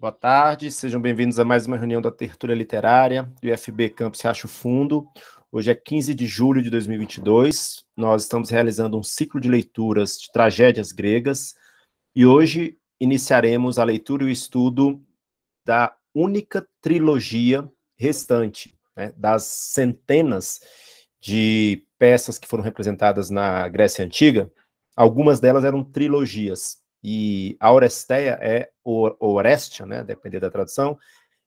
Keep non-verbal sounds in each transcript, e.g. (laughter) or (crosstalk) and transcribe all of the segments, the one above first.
Boa tarde, sejam bem-vindos a mais uma reunião da Tertúlia Literária do IFB Campus Racho Fundo. Hoje é 15 de julho de 2022, nós estamos realizando um ciclo de leituras de tragédias gregas e hoje iniciaremos a leitura e o estudo da única trilogia restante, né, das centenas de peças que foram representadas na Grécia Antiga, algumas delas eram trilogias. E a Oresteia é Orestia, né, depender da tradução,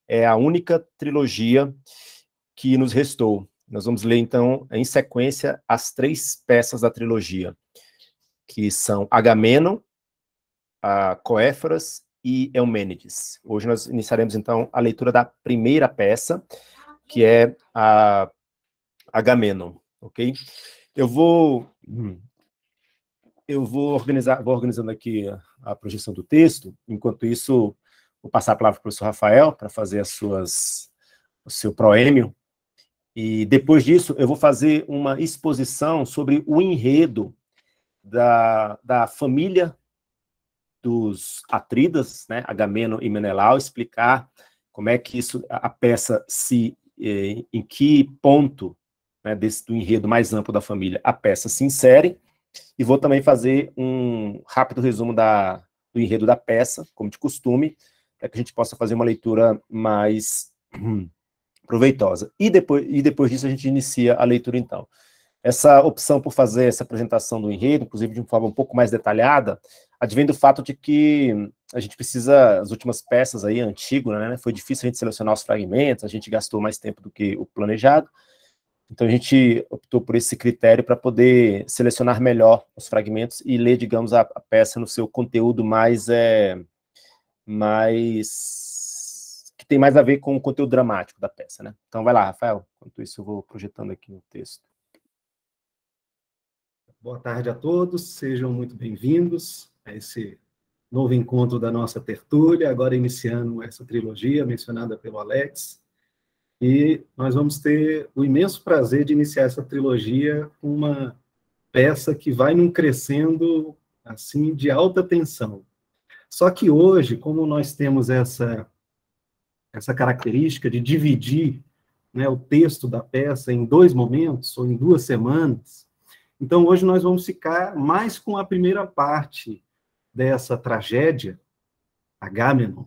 é a única trilogia que nos restou. Nós vamos ler então em sequência as três peças da trilogia, que são Agamenon, a Coéforas e Eumênides. Hoje nós iniciaremos então a leitura da primeira peça, que é a Agamenon, ok? Eu vou hum, eu vou organizar, vou organizando aqui a, a projeção do texto. Enquanto isso, vou passar a palavra para o professor Rafael para fazer as suas, o seu proêmio. E depois disso, eu vou fazer uma exposição sobre o enredo da, da família dos Atridas, né, Agamemnon e Menelau, explicar como é que isso, a peça se, é, em que ponto né, desse, do enredo mais amplo da família a peça se insere, e vou também fazer um rápido resumo da, do enredo da peça, como de costume, para que a gente possa fazer uma leitura mais hum, proveitosa. E depois, e depois disso a gente inicia a leitura, então. Essa opção por fazer essa apresentação do enredo, inclusive de uma forma um pouco mais detalhada, advém do fato de que a gente precisa, as últimas peças aí, antigo, né? Foi difícil a gente selecionar os fragmentos, a gente gastou mais tempo do que o planejado, então a gente optou por esse critério para poder selecionar melhor os fragmentos e ler, digamos, a, a peça no seu conteúdo mais é, mais que tem mais a ver com o conteúdo dramático da peça, né? Então vai lá, Rafael. Enquanto isso eu vou projetando aqui no texto. Boa tarde a todos, sejam muito bem-vindos a esse novo encontro da nossa tertúlia, agora iniciando essa trilogia mencionada pelo Alex, e nós vamos ter o imenso prazer de iniciar essa trilogia com uma peça que vai num crescendo assim de alta tensão. Só que hoje, como nós temos essa essa característica de dividir né, o texto da peça em dois momentos ou em duas semanas, então hoje nós vamos ficar mais com a primeira parte dessa tragédia, Agamemnon,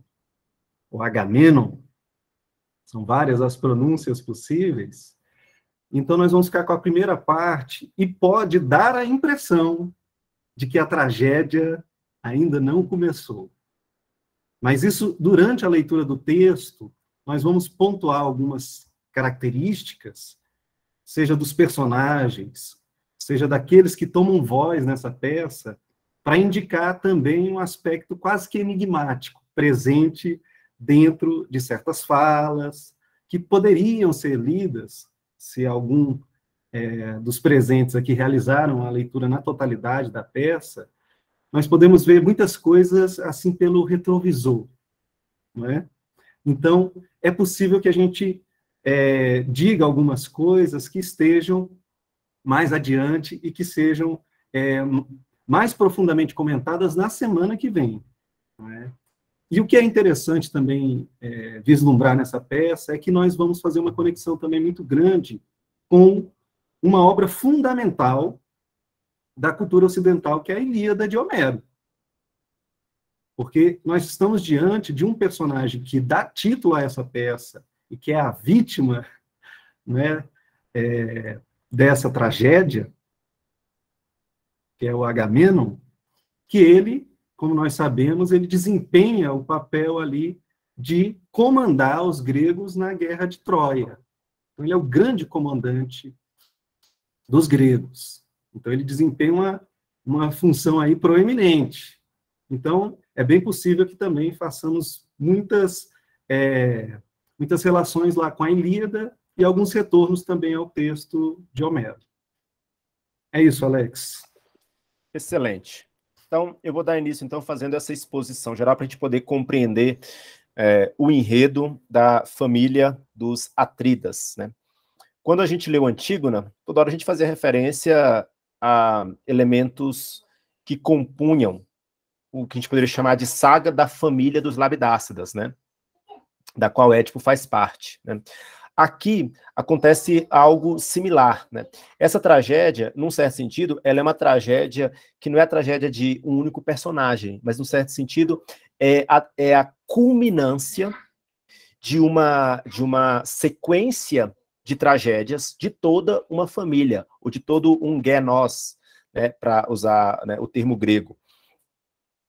ou Agamenon, são várias as pronúncias possíveis. Então, nós vamos ficar com a primeira parte e pode dar a impressão de que a tragédia ainda não começou. Mas isso, durante a leitura do texto, nós vamos pontuar algumas características, seja dos personagens, seja daqueles que tomam voz nessa peça, para indicar também um aspecto quase que enigmático, presente dentro de certas falas que poderiam ser lidas, se algum é, dos presentes aqui realizaram a leitura na totalidade da peça, nós podemos ver muitas coisas assim pelo retrovisor, não é? Então, é possível que a gente é, diga algumas coisas que estejam mais adiante e que sejam é, mais profundamente comentadas na semana que vem. É? E o que é interessante também é, vislumbrar nessa peça é que nós vamos fazer uma conexão também muito grande com uma obra fundamental da cultura ocidental, que é a Ilíada de Homero. Porque nós estamos diante de um personagem que dá título a essa peça e que é a vítima (laughs) né, é, dessa tragédia, que é o Agamemnon, que ele como nós sabemos, ele desempenha o papel ali de comandar os gregos na guerra de Troia. Então, ele é o grande comandante dos gregos. Então, ele desempenha uma, uma função aí proeminente. Então, é bem possível que também façamos muitas, é, muitas relações lá com a Ilíada e alguns retornos também ao texto de Homero. É isso, Alex. Excelente. Então, eu vou dar início, então, fazendo essa exposição geral para a gente poder compreender é, o enredo da família dos Atridas. Né? Quando a gente lê Antígona, né, toda hora a gente fazia referência a elementos que compunham o que a gente poderia chamar de saga da família dos Labidácidas, né? da qual Édipo faz parte. Né? Aqui acontece algo similar, né? Essa tragédia, num certo sentido, ela é uma tragédia que não é a tragédia de um único personagem, mas num certo sentido é a, é a culminância de uma de uma sequência de tragédias de toda uma família ou de todo um genos, né? Para usar né, o termo grego.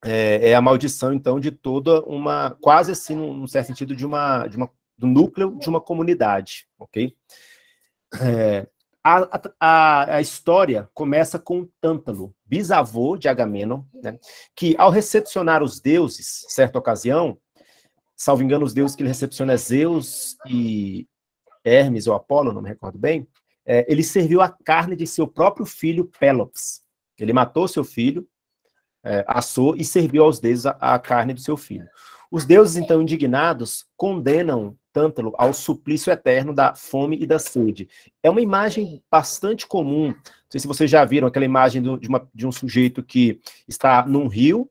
É, é, a maldição então de toda uma quase assim num certo sentido de uma de uma do núcleo de uma comunidade, ok? É, a, a, a, história começa com Tântalo, bisavô de Agamenon, né, que ao recepcionar os deuses, certa ocasião, salvo engano, os deuses que ele recepciona é Zeus e Hermes ou Apolo, não me recordo bem, é, ele serviu a carne de seu próprio filho Pélops. Ele matou seu filho, é, assou e serviu aos deuses a, a carne do seu filho. Os deuses, então, indignados, condenam Tântalo ao suplício eterno da fome e da sede. É uma imagem bastante comum. Não sei se vocês já viram aquela imagem do, de, uma, de, um sujeito que está num rio,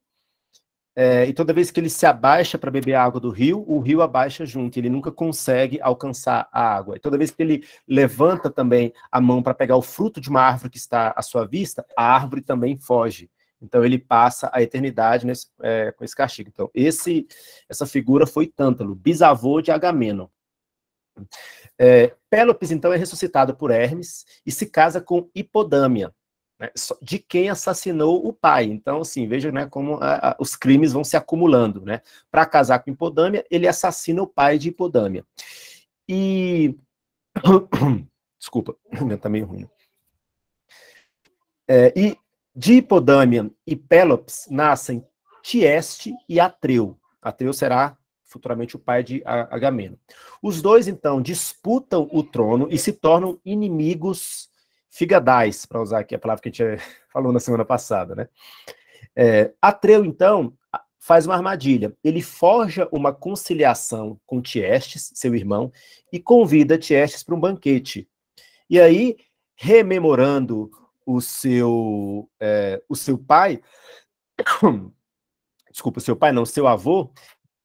é, e toda vez que ele se abaixa para beber a água do rio, o rio abaixa junto, ele nunca consegue alcançar a água. E toda vez que ele levanta também a mão para pegar o fruto de uma árvore que está à sua vista, a árvore também foge. Então ele passa a eternidade nesse, é, com esse castigo. Então esse, essa figura foi Tântalo, bisavô de Agamenon. É, Pélopes então é ressuscitado por Hermes e se casa com Hipodâmia, né, de quem assassinou o pai. Então assim veja né, como a, a, os crimes vão se acumulando. Né? Para casar com Hipodâmia ele assassina o pai de Hipodâmia. E (coughs) desculpa, também (coughs) tá meio ruim. É, e de Dipodâmia e Pelops nascem Tieste e Atreu. Atreu será futuramente o pai de Agamemnon. Os dois, então, disputam o trono e se tornam inimigos figadais, para usar aqui a palavra que a gente (laughs) falou na semana passada, né? É, Atreu, então, faz uma armadilha. Ele forja uma conciliação com Tiestes, seu irmão, e convida Tiestes para um banquete. E aí, rememorando o seu, é, o seu pai, (coughs) desculpa, seu pai não, seu avô,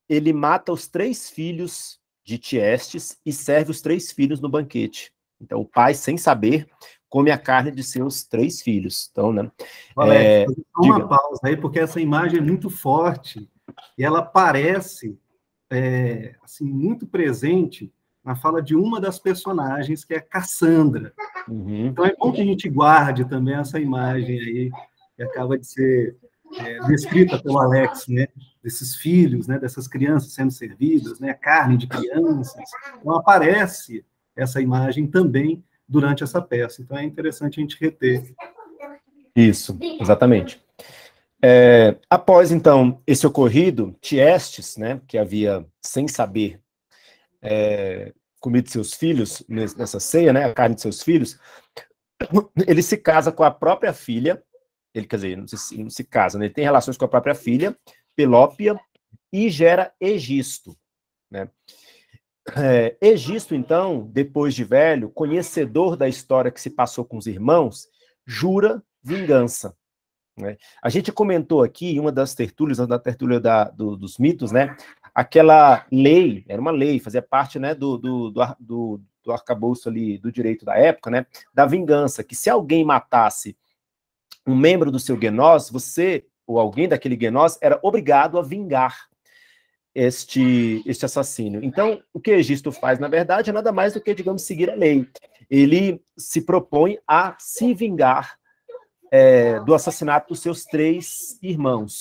ele mata os três filhos de Tiestes e serve os três filhos no banquete. Então, o pai, sem saber, come a carne de seus três filhos. Então, né? Alex, é, uma diga. pausa aí, porque essa imagem é muito forte e ela parece é, assim, muito presente na fala de uma das personagens, que é Cassandra. Uhum. Então é bom que a gente guarde também essa imagem aí, que acaba de ser é, descrita pelo Alex, né? Desses filhos, né? Dessas crianças sendo servidas, né? Carne de crianças. Então aparece essa imagem também durante essa peça. Então é interessante a gente reter. Isso, exatamente. É, após, então, esse ocorrido, Tiestes, né, que havia, sem saber, é, comido seus filhos nessa ceia, né, a carne de seus filhos, (coughs) ele se casa com a própria filha, ele, quer dizer, não se, não se casa, né, ele tem relações com a própria filha, Pelópia, e gera Egisto, né. É, Egisto, então, depois de velho, conhecedor da história que se passou com os irmãos, jura vingança. Né? A gente comentou aqui, em uma das tertúlias, na tertúlia da, do, dos mitos, né, aquela lei, era uma lei, fazia parte né, do, do, do, do arcabouço ali do direito da época, né, da vingança, que se alguém matasse um membro do seu genós, você ou alguém daquele genós era obrigado a vingar este, este assassino. Então, o que Egisto faz, na verdade, é nada mais do que, digamos, seguir a lei. Ele se propõe a se vingar é, do assassinato dos seus três irmãos.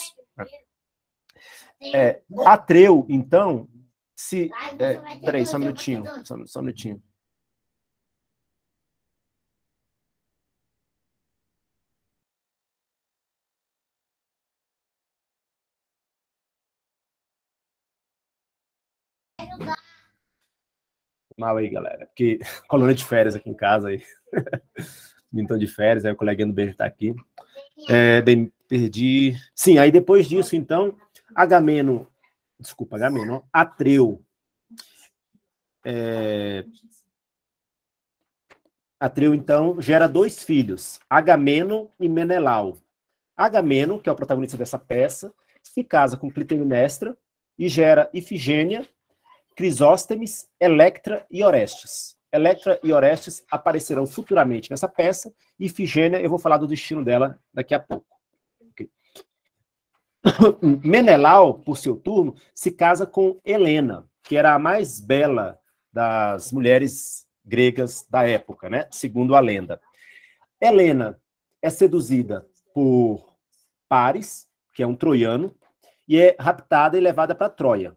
É, Atreu, então, se. É, peraí, só um minutinho. Só, só um minutinho. Mal aí, galera, porque (laughs) coluna de férias aqui em casa aí. (laughs) então de férias, aí o coleguinha do beijo tá aqui. É, bem, perdi. Sim, aí depois disso, então, Agameno, desculpa, Agameno, Atreu. É... Atreu, então, gera dois filhos, Agameno e Menelau. Agameno, que é o protagonista dessa peça, se casa com Clitemnestra e gera Ifigênia, Crisóstemes, Electra e Orestes. Electra e Orestes aparecerão futuramente nessa peça, e Ifigênia, eu vou falar do destino dela daqui a pouco. (coughs) Menelau, por seu turno, se casa com Helena, que era a mais bela das mulheres gregas da época, né? segundo a lenda. Helena é seduzida por Paris, que é um troiano, e é raptada e levada para Troia.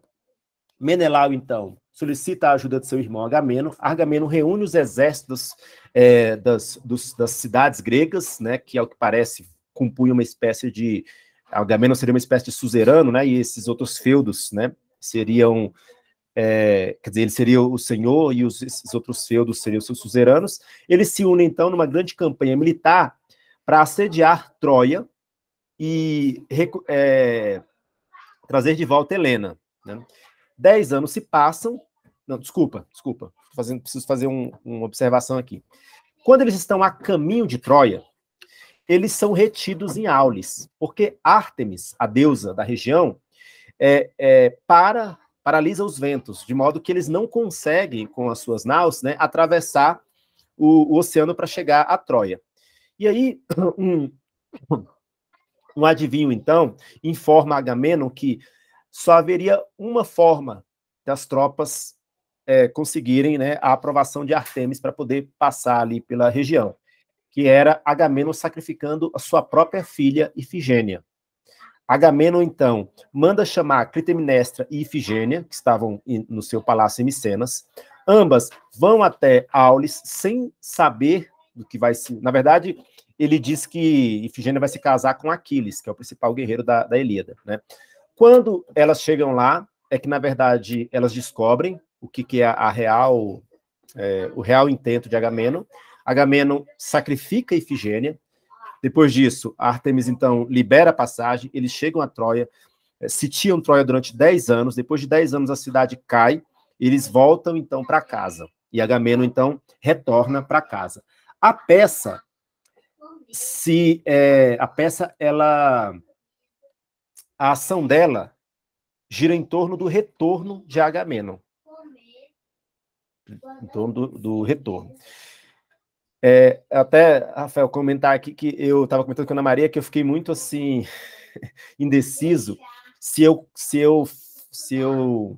Menelau, então, solicita a ajuda de seu irmão Agameno. Agameno reúne os exércitos é, das, dos, das cidades gregas, né, que, ao que parece, compõe uma espécie de Agamemnon seria uma espécie de suzerano, né? E esses outros feudos, né? Seriam, é, quer dizer, ele seria o senhor e os, esses outros feudos seriam seus suzeranos. Eles se unem então numa grande campanha militar para assediar Troia e é, trazer de volta Helena. Né? Dez anos se passam. Não, desculpa, desculpa. Fazendo, preciso fazer um, uma observação aqui. Quando eles estão a caminho de Troia, eles são retidos em Aulis, porque Ártemis, a deusa da região, é, é, para, paralisa os ventos, de modo que eles não conseguem, com as suas naus, né, atravessar o, o oceano para chegar à Troia. E aí, (clears throat) um, um adivinho, então, informa Agamenon que só haveria uma forma das tropas é, conseguirem né, a aprovação de Artemis para poder passar ali pela região que era Agamenon sacrificando a sua própria filha Ifigênia. Agamenon, então, manda chamar Clitemnestra e Ifigênia, que estavam no seu palácio em Micenas. Ambas vão até Aulis sem saber do que vai se... Na verdade, ele diz que Ifigênia vai se casar com Aquiles, que é o principal guerreiro da, da Né? Quando elas chegam lá, é que, na verdade, elas descobrem o que, que é a, a real, é, o real intento de Agamenon, Agamenon sacrifica Ifigênia. Depois disso, Artemis então libera a passagem, eles chegam a Troia, eh, sitiam Troia durante 10 anos. Depois de 10 anos, a cidade cai, eles voltam então para casa. E Agamenon então retorna para casa. A peça se é, a peça ela a ação dela gira em torno do retorno de Agamenon. Em torno do, do retorno. É, até, Rafael, comentar aqui que eu estava comentando com a Ana Maria que eu fiquei muito assim, (laughs) indeciso se eu, se eu, se eu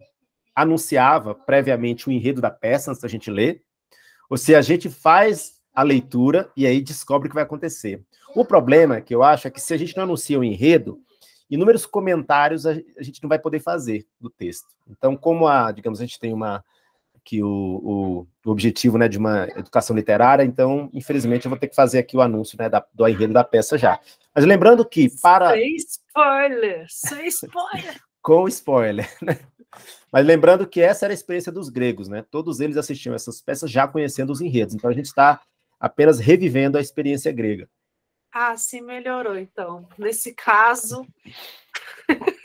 anunciava previamente o enredo da peça antes da gente ler, ou se a gente faz a leitura e aí descobre o que vai acontecer. O problema que eu acho é que se a gente não anuncia o enredo, inúmeros comentários a gente não vai poder fazer do texto. Então, como a, digamos, a gente tem uma que o, o, objetivo né, de uma educação literária, então, infelizmente, eu vou ter que fazer aqui o anúncio né, da, do enredo da peça já. Mas lembrando que para. Sem spoiler! Sem spoiler! (laughs) Com spoiler, né? Mas lembrando que essa era a experiência dos gregos, né? Todos eles assistiam essas peças já conhecendo os enredos. Então a gente está apenas revivendo a experiência grega. Ah, sim, melhorou então. Nesse caso. (laughs)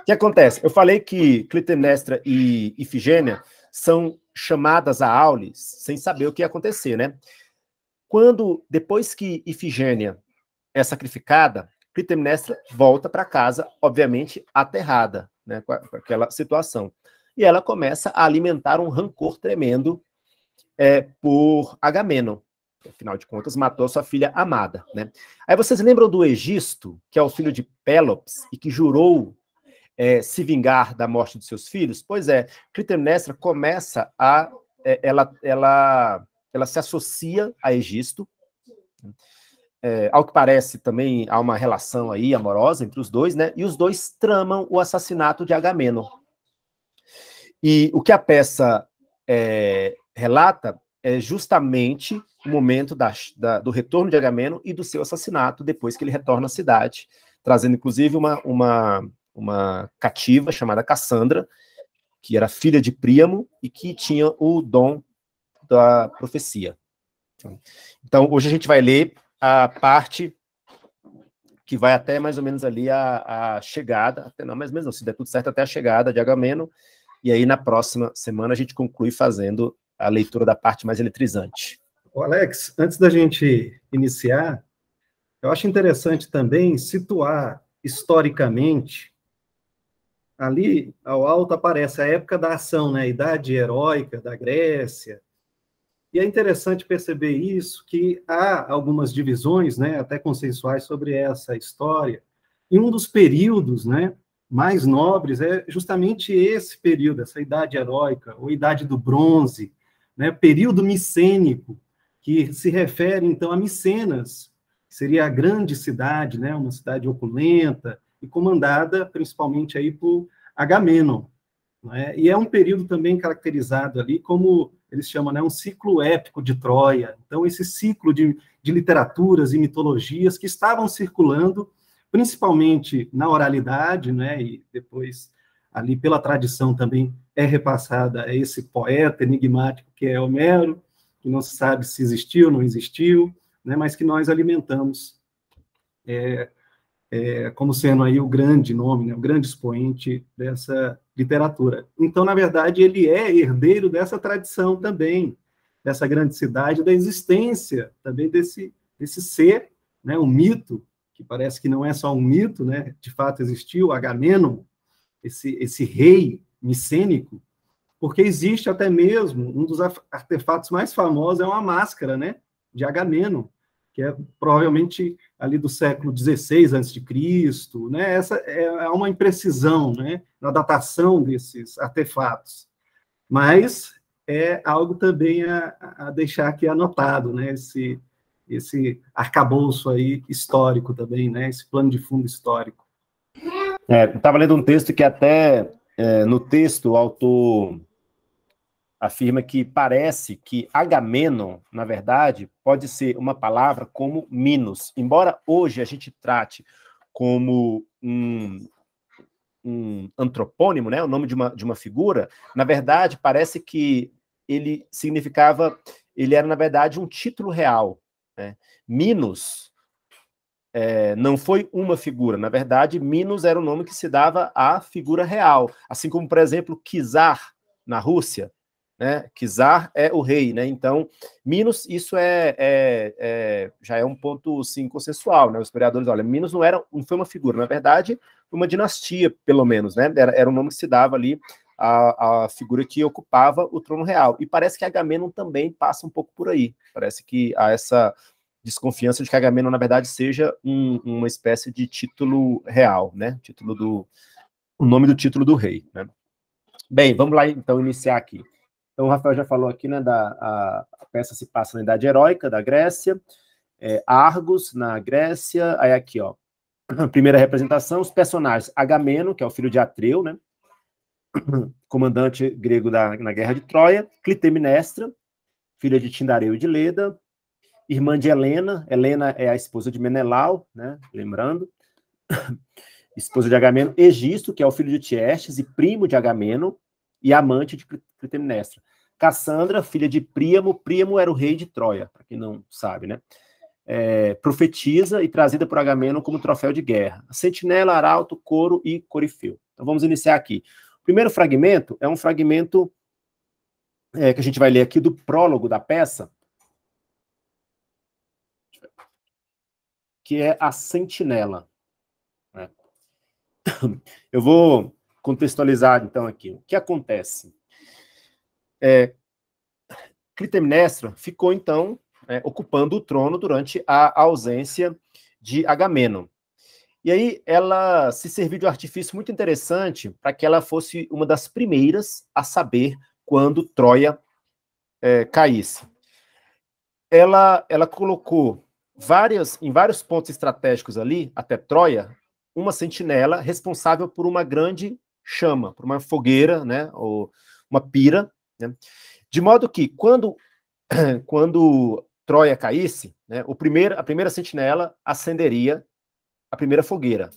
O que acontece? Eu falei que Clitemnestra e Ifigênia são chamadas a aules sem saber o que ia acontecer, né? Quando, depois que Ifigênia é sacrificada, Clitemnestra volta para casa, obviamente aterrada, né, com, aquela situação. E ela começa a alimentar um rancor tremendo é, por Agamenon, que, afinal de contas matou a sua filha amada, né? Aí vocês lembram do Egisto, que é o filho de Pélops e que jurou é, se vingar da morte de seus filhos? Pois é, Clitemnestra começa a. É, ela, ela, ela se associa a Egisto. É, ao que parece, também há uma relação aí amorosa entre os dois, né? E os dois tramam o assassinato de Agamenon. E o que a peça é, relata é justamente o momento da, da, do retorno de Agamenon e do seu assassinato depois que ele retorna à cidade, trazendo inclusive uma, uma uma cativa chamada Cassandra, que era filha de Príamo e que tinha o dom da profecia. Então, hoje a gente vai ler a parte que vai até mais ou menos ali a, a chegada, até não, mas mesmo se assim, der tudo certo, até a chegada de Agamemnon, e aí na próxima semana a gente conclui fazendo a leitura da parte mais eletrizante. Alex, antes da gente iniciar, eu acho interessante também situar historicamente ali ao alto aparece a época da ação, né? a idade heróica da Grécia. E é interessante perceber isso, que há algumas divisões, né, até consensuais, sobre essa história. E um dos períodos né, mais nobres é justamente esse período, essa idade heróica, ou idade do bronze, né, período micênico, que se refere, então, a Micenas, que seria a grande cidade, né, uma cidade opulenta, e comandada principalmente aí por Agamenon. Né? E é um período também caracterizado ali como eles chamam, né, um ciclo épico de Troia. Então, esse ciclo de, de literaturas e mitologias que estavam circulando, principalmente na oralidade, né, e depois ali pela tradição também é repassada a esse poeta enigmático que é Homero, que não se sabe se existiu ou não existiu, né, mas que nós alimentamos é, é, como sendo aí o grande nome, né, o grande expoente dessa literatura. Então, na verdade, ele é herdeiro dessa tradição também, dessa grande cidade, da existência também desse, desse ser, né, um mito, que parece que não é só um mito, né, de fato existiu, Agamenon, esse, esse rei micênico, porque existe até mesmo, um dos artefatos mais famosos é uma máscara, né, de Agamenon, que é provavelmente ali do século XVI a.C., né? Essa é, é uma imprecisão, né, na datação desses artefatos. Mas é algo também a, a deixar aqui anotado, né, esse esse arcabouço aí histórico também, né, esse plano de fundo histórico. É, estava lendo um texto que até é, no texto o autor afirma que parece que Agamenon, na verdade, pode ser uma palavra como Minos. Embora hoje a gente trate como um, um antropônimo, né, o nome de uma, de uma figura, na verdade, parece que ele significava, ele era, na verdade, um título real. Né? Minos é, não foi uma figura, na verdade, Minos era o nome que se dava à figura real. Assim como, por exemplo, Kizar, na Rússia, né? Que Zar é o rei, né? Então, Minos, isso é, é, é já é um ponto sim consensual, né? Os historiadores, olha, Minos não era, não foi uma figura, na verdade, uma dinastia, pelo menos, né? Era, era um nome que se dava ali à, figura que ocupava o trono real. E parece que Agamenon também passa um pouco por aí. Parece que há essa desconfiança de que Agamenon, na verdade, seja um, uma espécie de título real, né? Título do o nome do título do rei, né? Bem, vamos lá então iniciar aqui. Então, o Rafael já falou aqui, né, da a, a peça se passa na Idade Heróica da Grécia, é, Argos na Grécia, aí aqui, ó, (clears throat) primeira representação, os personagens Agameno, que é o filho de Atreu, né, (clears throat) comandante grego da, na Guerra de Troia, Clitemnestra, filha de Tindareu e de Leda, irmã de Helena, Helena é a esposa de Menelau, né, lembrando, (clears throat) esposa de Agamemnon, Egisto, que é o filho de Tiestes e primo de Agamemnon, e amante de Clitemnestra. Cassandra, filha de Príamo, Príamo era o rei de Troia, para quem não sabe, né? É, profetiza e trazida por Agamemnon como troféu de guerra. Sentinela, arauto, coro e corifeu. Então vamos iniciar aqui. O primeiro fragmento é um fragmento é, que a gente vai ler aqui do prólogo da peça, que é a sentinela. Né? (coughs) Eu vou contextualizar então aqui. O que acontece? É, Clitemnestra ficou, então, é, ocupando o trono durante a ausência de Agamenon. E aí ela se serviu de um artifício muito interessante para que ela fosse uma das primeiras a saber quando Troia é, caísse. Ela, ela colocou várias, em vários pontos estratégicos ali, até Troia, uma sentinela responsável por uma grande chama, por uma fogueira, né, ou uma pira, né? De modo que, quando, (clears throat) quando Troia caísse, né, o primeiro, a primeira sentinela acenderia a primeira fogueira.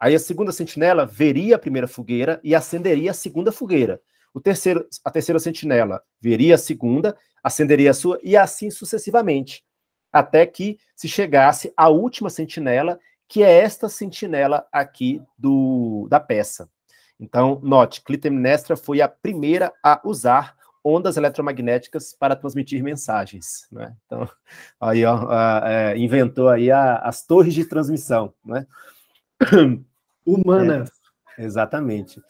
Aí a segunda sentinela veria a primeira fogueira e acenderia a segunda fogueira. O terceiro, a terceira sentinela veria a segunda, acenderia a sua e assim sucessivamente, até que se chegasse à última sentinela, que é esta sentinela aqui do da peça. Então, note, Clitemnestra foi a primeira a usar ondas eletromagnéticas para transmitir mensagens. Né? Então, aí ó, a, é, inventou aí a, as torres de transmissão, né? (coughs) Humana. É, exatamente.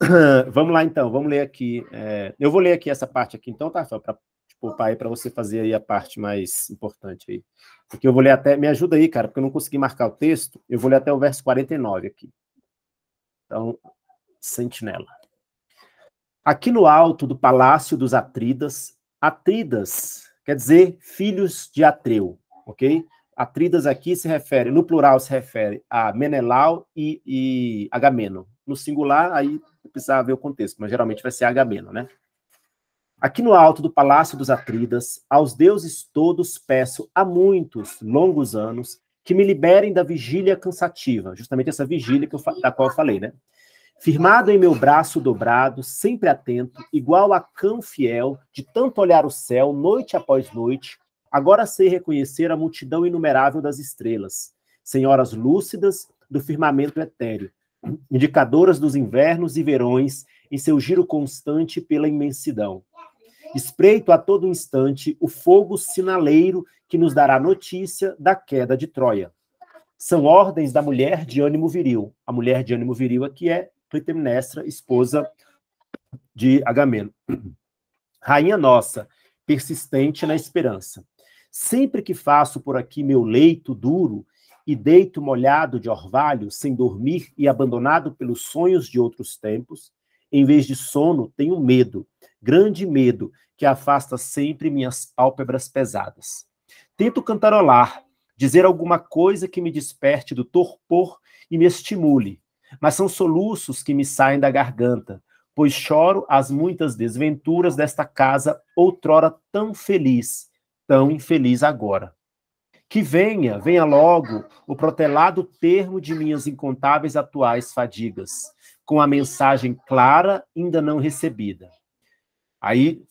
(coughs) Vamos lá então, vamos ler aqui. É, eu vou ler aqui essa parte aqui, então, tá, para poupar tipo, aí para você fazer aí a parte mais importante aí. Porque eu vou ler até. Me ajuda aí, cara, porque eu não consegui marcar o texto. Eu vou ler até o verso 49 aqui. Então, sentinela. Aqui no alto do palácio dos Atridas, Atridas quer dizer filhos de Atreu, ok? Atridas aqui se refere, no plural se refere a Menelau e, e Agameno. No singular, aí precisava ver o contexto, mas geralmente vai ser Agameno, né? Aqui no alto do palácio dos Atridas, aos deuses todos peço há muitos longos anos que me liberem da vigília cansativa, justamente essa vigília eu, da qual eu falei, né? Firmado em meu braço dobrado, sempre atento, igual a cão fiel, de tanto olhar o céu, noite após noite, agora sei reconhecer a multidão inumerável das estrelas, senhoras lúcidas do firmamento etéreo, indicadoras dos invernos e verões em seu giro constante pela imensidão. Espreito a todo instante o fogo sinaleiro que nos dará notícia da queda de Troia. São ordens da mulher de ânimo viril. A mulher de ânimo viril aqui é Clitemnestra, esposa de Agamemnon. Rainha nossa, persistente na esperança. Sempre que faço por aqui meu leito duro e deito molhado de orvalho, sem dormir e abandonado pelos sonhos de outros tempos, em vez de sono, tenho medo, grande medo, que afasta sempre minhas pálpebras pesadas. Tento cantarolar, dizer alguma coisa que me desperte do torpor e me estimule, mas são soluços que me saem da garganta, pois choro as muitas desventuras desta casa outrora tão feliz, tão infeliz agora. Que venha, venha logo o protelado termo de minhas incontáveis atuais fadigas, com a mensagem clara ainda não recebida. Aí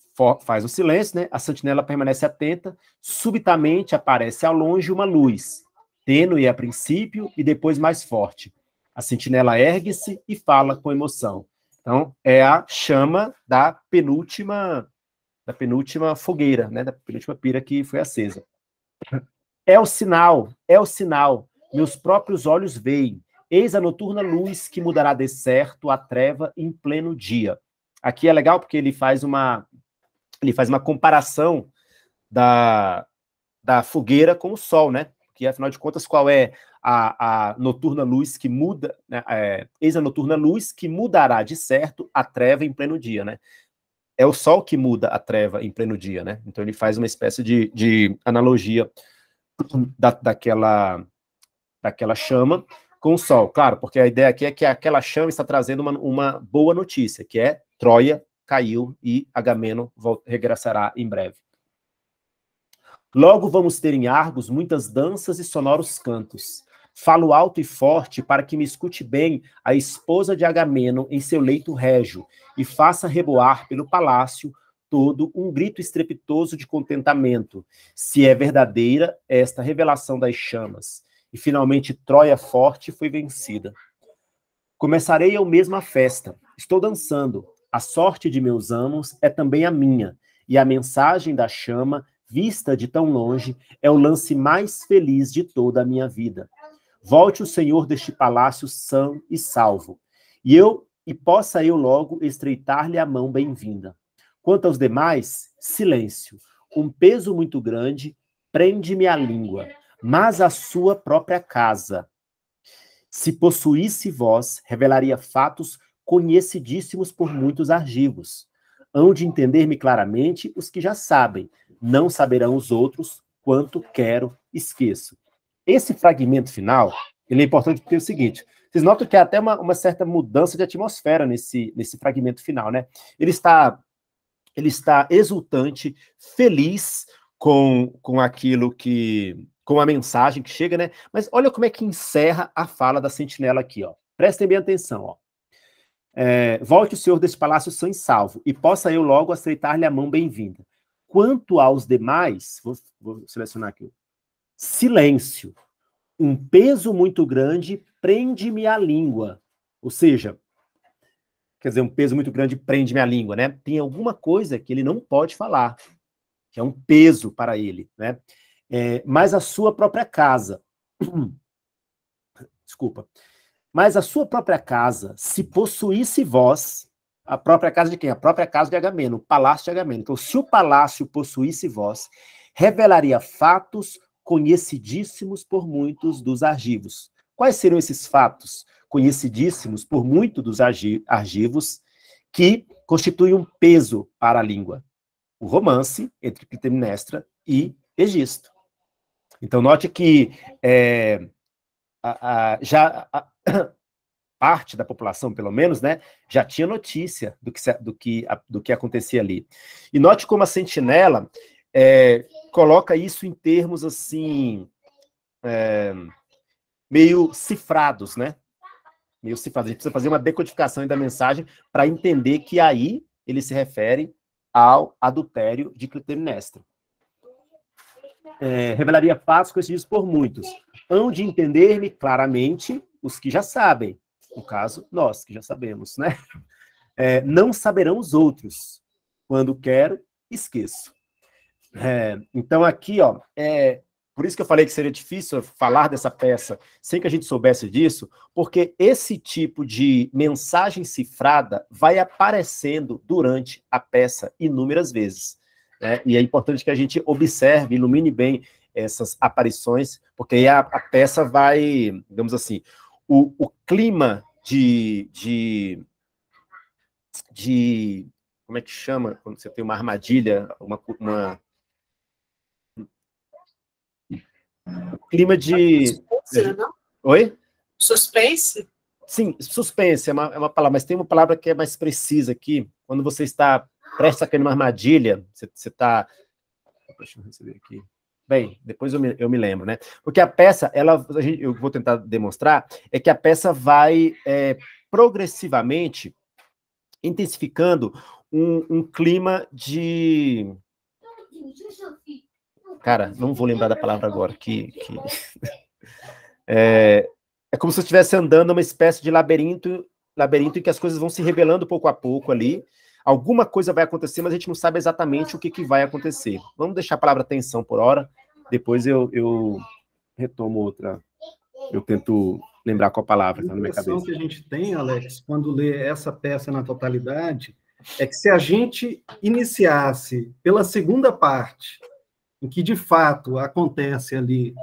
faz o silêncio, né? A sentinela permanece atenta. Subitamente aparece ao longe uma luz, tênue a princípio e depois mais forte, a sentinela ergue-se e fala com emoção. Então, é a chama da penúltima da penúltima fogueira, né, da penúltima pira que foi acesa. É o sinal, é o sinal. Meus próprios olhos veem. Eis a noturna luz que mudará de certo a treva em pleno dia. Aqui é legal porque ele faz uma ele faz uma comparação da, da fogueira com o sol, né? Que afinal de contas, qual é a, a noturna luz que muda, né, é, eis a noturna luz que mudará de certo a treva em pleno dia, né? É o sol que muda a treva em pleno dia, né? Então ele faz uma espécie de, de analogia da, daquela, daquela chama com o sol. Claro, porque a ideia aqui é que aquela chama está trazendo uma, uma boa notícia, que é Troia caiu e Agameno regressará em breve. Logo vamos ter em Argos muitas danças e sonoros cantos. Falo alto e forte para que me escute bem a esposa de Agamenon em seu leito régio e faça reboar pelo palácio todo um grito estrepitoso de contentamento, se é verdadeira esta revelação das chamas. E finalmente Troia forte foi vencida. Começarei eu mesma a festa. Estou dançando. A sorte de meus amos é também a minha, e a mensagem da chama, vista de tão longe, é o lance mais feliz de toda a minha vida. Volte o Senhor deste palácio são e salvo, e eu e possa eu logo estreitar-lhe a mão bem-vinda. Quanto aos demais, silêncio. Um peso muito grande prende-me a língua, mas a sua própria casa. Se possuísse voz, revelaria fatos conhecidíssimos por muitos argivos. Hão de entender-me claramente os que já sabem, não saberão os outros quanto quero esqueço. Esse fragmento final, ele é importante porque é o seguinte, vocês notam que há até uma, uma certa mudança de atmosfera nesse, nesse fragmento final, né? Ele está, ele está exultante, feliz com, com aquilo que... com a mensagem que chega, né? Mas olha como é que encerra a fala da sentinela aqui, ó. Prestem bem atenção, ó. É, volte o senhor desse palácio são e salvo, e possa eu logo aceitar-lhe a mão bem-vinda. Quanto aos demais, vou, vou selecionar aqui, Silêncio. Um peso muito grande prende me a língua. Ou seja, quer dizer, um peso muito grande prende me a língua, né? Tem alguma coisa que ele não pode falar, que é um peso para ele, né? É, mas a sua própria casa. (clears throat) Desculpa. Mas a sua própria casa, se possuísse vós, a própria casa de quem? A própria casa de Agamemnon, o palácio de Agamemnon. Então, se o palácio possuísse vós, revelaria fatos conhecidíssimos por muitos dos argivos. Quais seriam esses fatos conhecidíssimos por muitos dos argivos que constituem um peso para a língua? O romance entre Clitemnestra e Egisto. Então, note que é, a, a, já a, (coughs) parte da população, pelo menos, né, já tinha notícia do que, do, que, do que acontecia ali. E note como a sentinela é, coloca isso em termos assim é, meio cifrados, né? Meio cifrados. A gente precisa fazer uma decodificação da mensagem para entender que aí ele se refere ao adultério de Clitemnestra. É, revelaria fatos conhecidos por muitos. Hão de entender-lhe claramente os que já sabem. No caso, nós que já sabemos, né? É, não saberão os outros. Quando quero, esqueço. É, então, aqui, ó, é, por isso que eu falei que seria difícil falar dessa peça sem que a gente soubesse disso, porque esse tipo de mensagem cifrada vai aparecendo durante a peça inúmeras vezes. Né? E é importante que a gente observe, ilumine bem essas aparições, porque aí a, a peça vai, digamos assim, o, o clima de, de, de. Como é que chama? Quando você tem uma armadilha, uma, uma clima de. Suspense, né, não? Oi? Suspense? Sim, suspense é uma, é uma palavra, mas tem uma palavra que é mais precisa aqui. Quando você está prestes a cair numa armadilha, você está. Deixa eu receber aqui. Bem, depois eu me, eu me lembro, né? Porque a peça, ela, a gente, eu vou tentar demonstrar, é que a peça vai é, progressivamente intensificando um, um clima de. Então, Cara, não vou lembrar da palavra agora, que. que... (laughs) é, é como se eu estivesse andando uma espécie de labirinto, labirinto em que as coisas vão se revelando pouco a pouco ali. Alguma coisa vai acontecer, mas a gente não sabe exatamente o que, que vai acontecer. Vamos deixar a palavra atenção por hora, depois eu, eu retomo outra. Eu tento lembrar qual palavra está na minha cabeça. A que a gente tem, Alex, quando lê essa peça na totalidade, é que se a gente iniciasse pela segunda parte, em que de fato acontece ali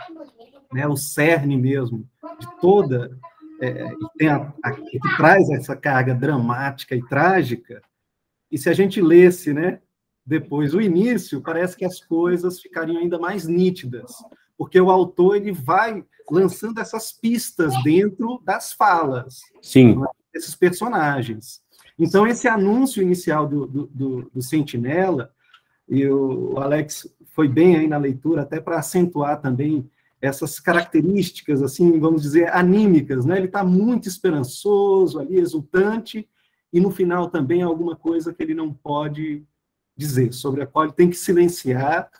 né, o cerne mesmo de toda é, e a, a, que traz essa carga dramática e trágica. E se a gente lesse, né, depois o início, parece que as coisas ficariam ainda mais nítidas, porque o autor ele vai lançando essas pistas dentro das falas Sim. Né, desses personagens. Então, esse anúncio inicial do, do, do, do Sentinela e o Alex foi bem aí na leitura, até para acentuar também essas características, assim, vamos dizer, anímicas, né? Ele está muito esperançoso ali, exultante, e no final também alguma coisa que ele não pode dizer, sobre a qual ele tem que silenciar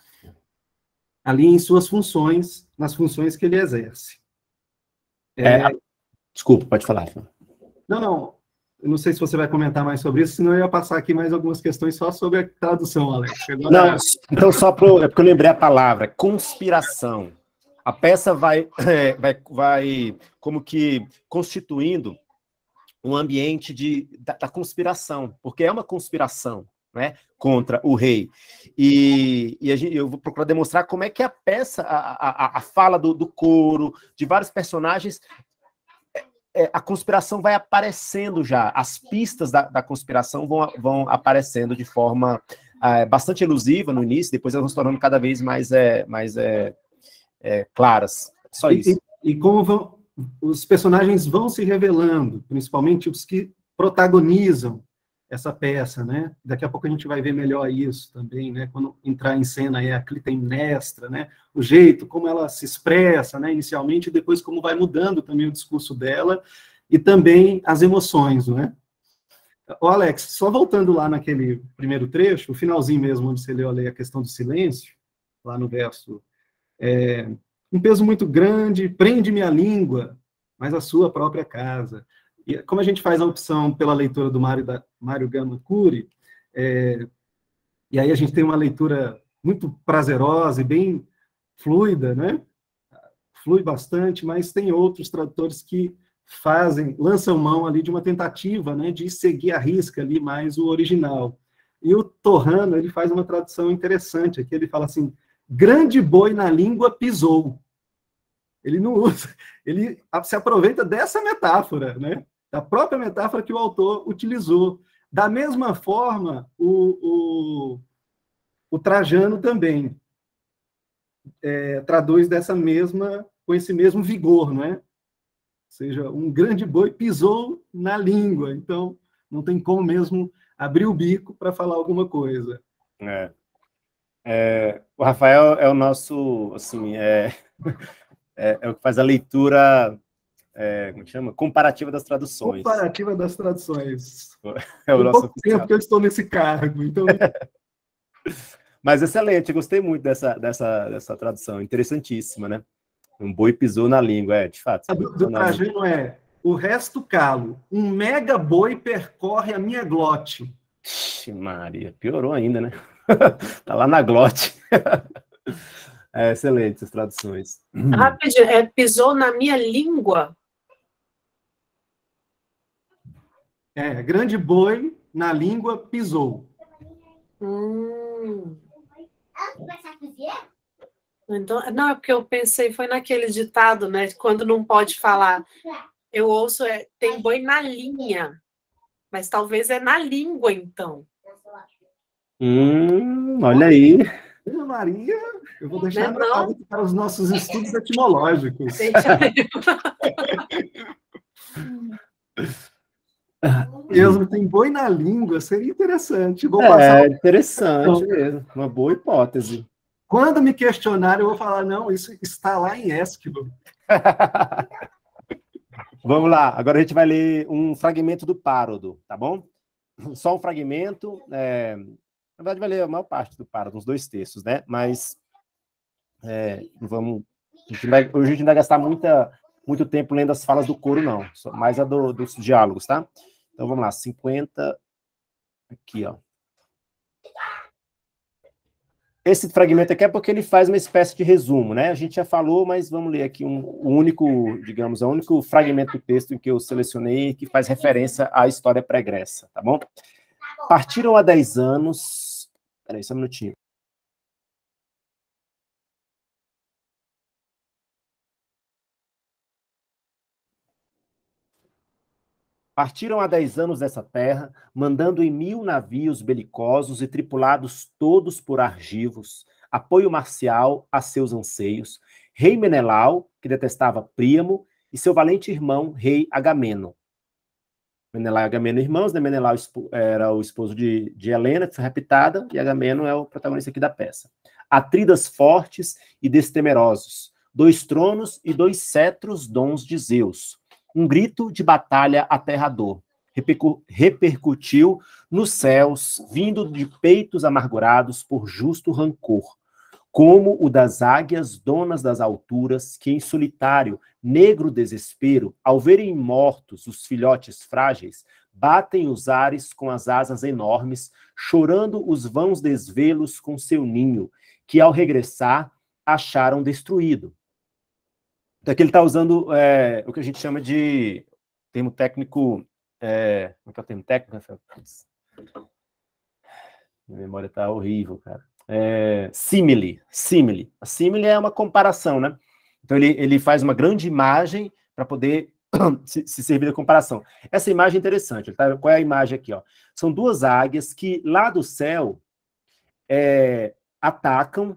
ali em suas funções, nas funções que ele exerce. É... É, desculpa, pode falar. Não, não, eu não sei se você vai comentar mais sobre isso, senão eu ia passar aqui mais algumas questões só sobre a tradução, Alex. Agora... Não, então só pro, é porque eu lembrei a palavra, conspiração. A peça vai, (laughs) é, vai, vai como que constituindo um ambiente de, da, da conspiração, porque é uma conspiração, né, contra o rei. E, e gente, eu vou procurar demonstrar como é que a peça, a, a, a fala do, do coro, de vários personagens, é, a conspiração vai aparecendo já, as pistas da, da conspiração vão, vão aparecendo de forma é, bastante elusiva no início, depois elas vão se tornando cada vez mais, é, mais é, é, claras. Só isso. E, e, e como vão, os personagens vão se revelando, principalmente os que protagonizam essa peça, né? Daqui a pouco a gente vai ver melhor isso também, né? Quando entrar em cena é a clitemnestra, né? O jeito como ela se expressa, né? Inicialmente e depois como vai mudando também o discurso dela e também as emoções, né? O Alex, só voltando lá naquele primeiro trecho, o finalzinho mesmo onde você leu ali a questão do silêncio, lá no verso, é, um peso muito grande prende minha língua, mas a sua própria casa. E como a gente faz a opção pela leitura do Mário, da, Mário Gama Cury, é, e aí a gente tem uma leitura muito prazerosa e bem fluida, né? Flui bastante, mas tem outros tradutores que fazem, lançam mão ali de uma tentativa, né, de seguir a risca ali mais o original. E o Torrano, ele faz uma tradução interessante aqui, ele fala assim, grande boi na língua pisou. Ele não usa, ele se aproveita dessa metáfora, né? da própria metáfora que o autor utilizou. Da mesma forma, o, o, o Trajano também é, traduz dessa mesma, com esse mesmo vigor, não é? Ou seja, um grande boi pisou na língua, então não tem como mesmo abrir o bico para falar alguma coisa. É. É, o Rafael é o nosso, assim, é, (laughs) é, é, o que faz a leitura é, como chama? Comparativa das traduções. Comparativa das traduções. É o nosso pouco tempo que eu estou nesse cargo, então. (laughs) Mas excelente, gostei muito dessa, dessa, dessa tradução, interessantíssima, né? Um boi pisou na língua, é, de fato. A do, do é, o resto calo, um mega boi percorre a minha glote. Ixi, Maria, piorou ainda, né? (laughs) tá lá na glote. (laughs) é, excelente as traduções. Rapidinho, é, pisou na minha língua. É, grande boi na língua pisou. Hum. Então, não, é porque eu pensei, foi naquele ditado, né? Quando não pode falar. Eu ouço, é, tem boi na linha. Mas talvez é na língua, então. Hum, olha aí. Maria, eu vou é deixar não, não. para os nossos estudos etimológicos. Deixa eu. (laughs) (laughs) (laughs) mesmo, tem boi na língua, seria interessante. Vou é, passar... interessante então, mesmo, uma boa hipótese. Quando me questionarem, eu vou falar, não, isso está lá em Ésquilo. (laughs) Vamos lá, agora a gente vai ler um fragmento do Párodo, tá bom? Só um fragmento, é... na verdade vai ler a maior parte do Párodo, uns dois textos, né? Mas é, vamos... A gente vai... Hoje a gente não vai gastar muita, muito tempo lendo as falas do coro, não, mais a do, dos diálogos, tá? Então vamos lá, 50 aqui, ó. Esse fragmento aqui é porque ele faz uma espécie de resumo, né? A gente já falou, mas vamos ler aqui um, o único, digamos, o único fragmento do texto que eu selecionei que faz referência à história pregressa, tá bom? Tá Partiram há 10 anos. Peraí, só um minutinho. Partiram há dez anos dessa terra, mandando em mil navios belicosos e tripulados todos por argivos, apoio marcial a seus anseios, rei Menelau, que detestava Príamo, e seu valente irmão, rei Agameno. Menelau e Agameno irmãos, né? Menelau era o esposo de, de Helena, que foi raptada, e Agameno é o protagonista aqui da peça. Atridas fortes e destemerosos, dois tronos e dois cetros dons de Zeus um grito de batalha aterrador. Repercutiu nos céus, vindo de peitos amargurados por justo rancor, como o das águias donas das alturas, que em solitário, negro desespero, ao verem mortos os filhotes frágeis, batem os ares com as asas enormes, chorando os vãos desvelos com seu ninho, que ao regressar acharam destruído. Então é aqui ele está usando é, o que a gente chama de termo técnico. É, como é que é o termo técnico? Minha memória está horrível, cara. É, simile, simile. A simile é uma comparação, né? Então ele, ele faz uma grande imagem para poder (clears throat) se, se, servir da comparação. Essa imagem é interessante. Tá, qual é a imagem aqui? Ó? São duas águias que lá do céu é, atacam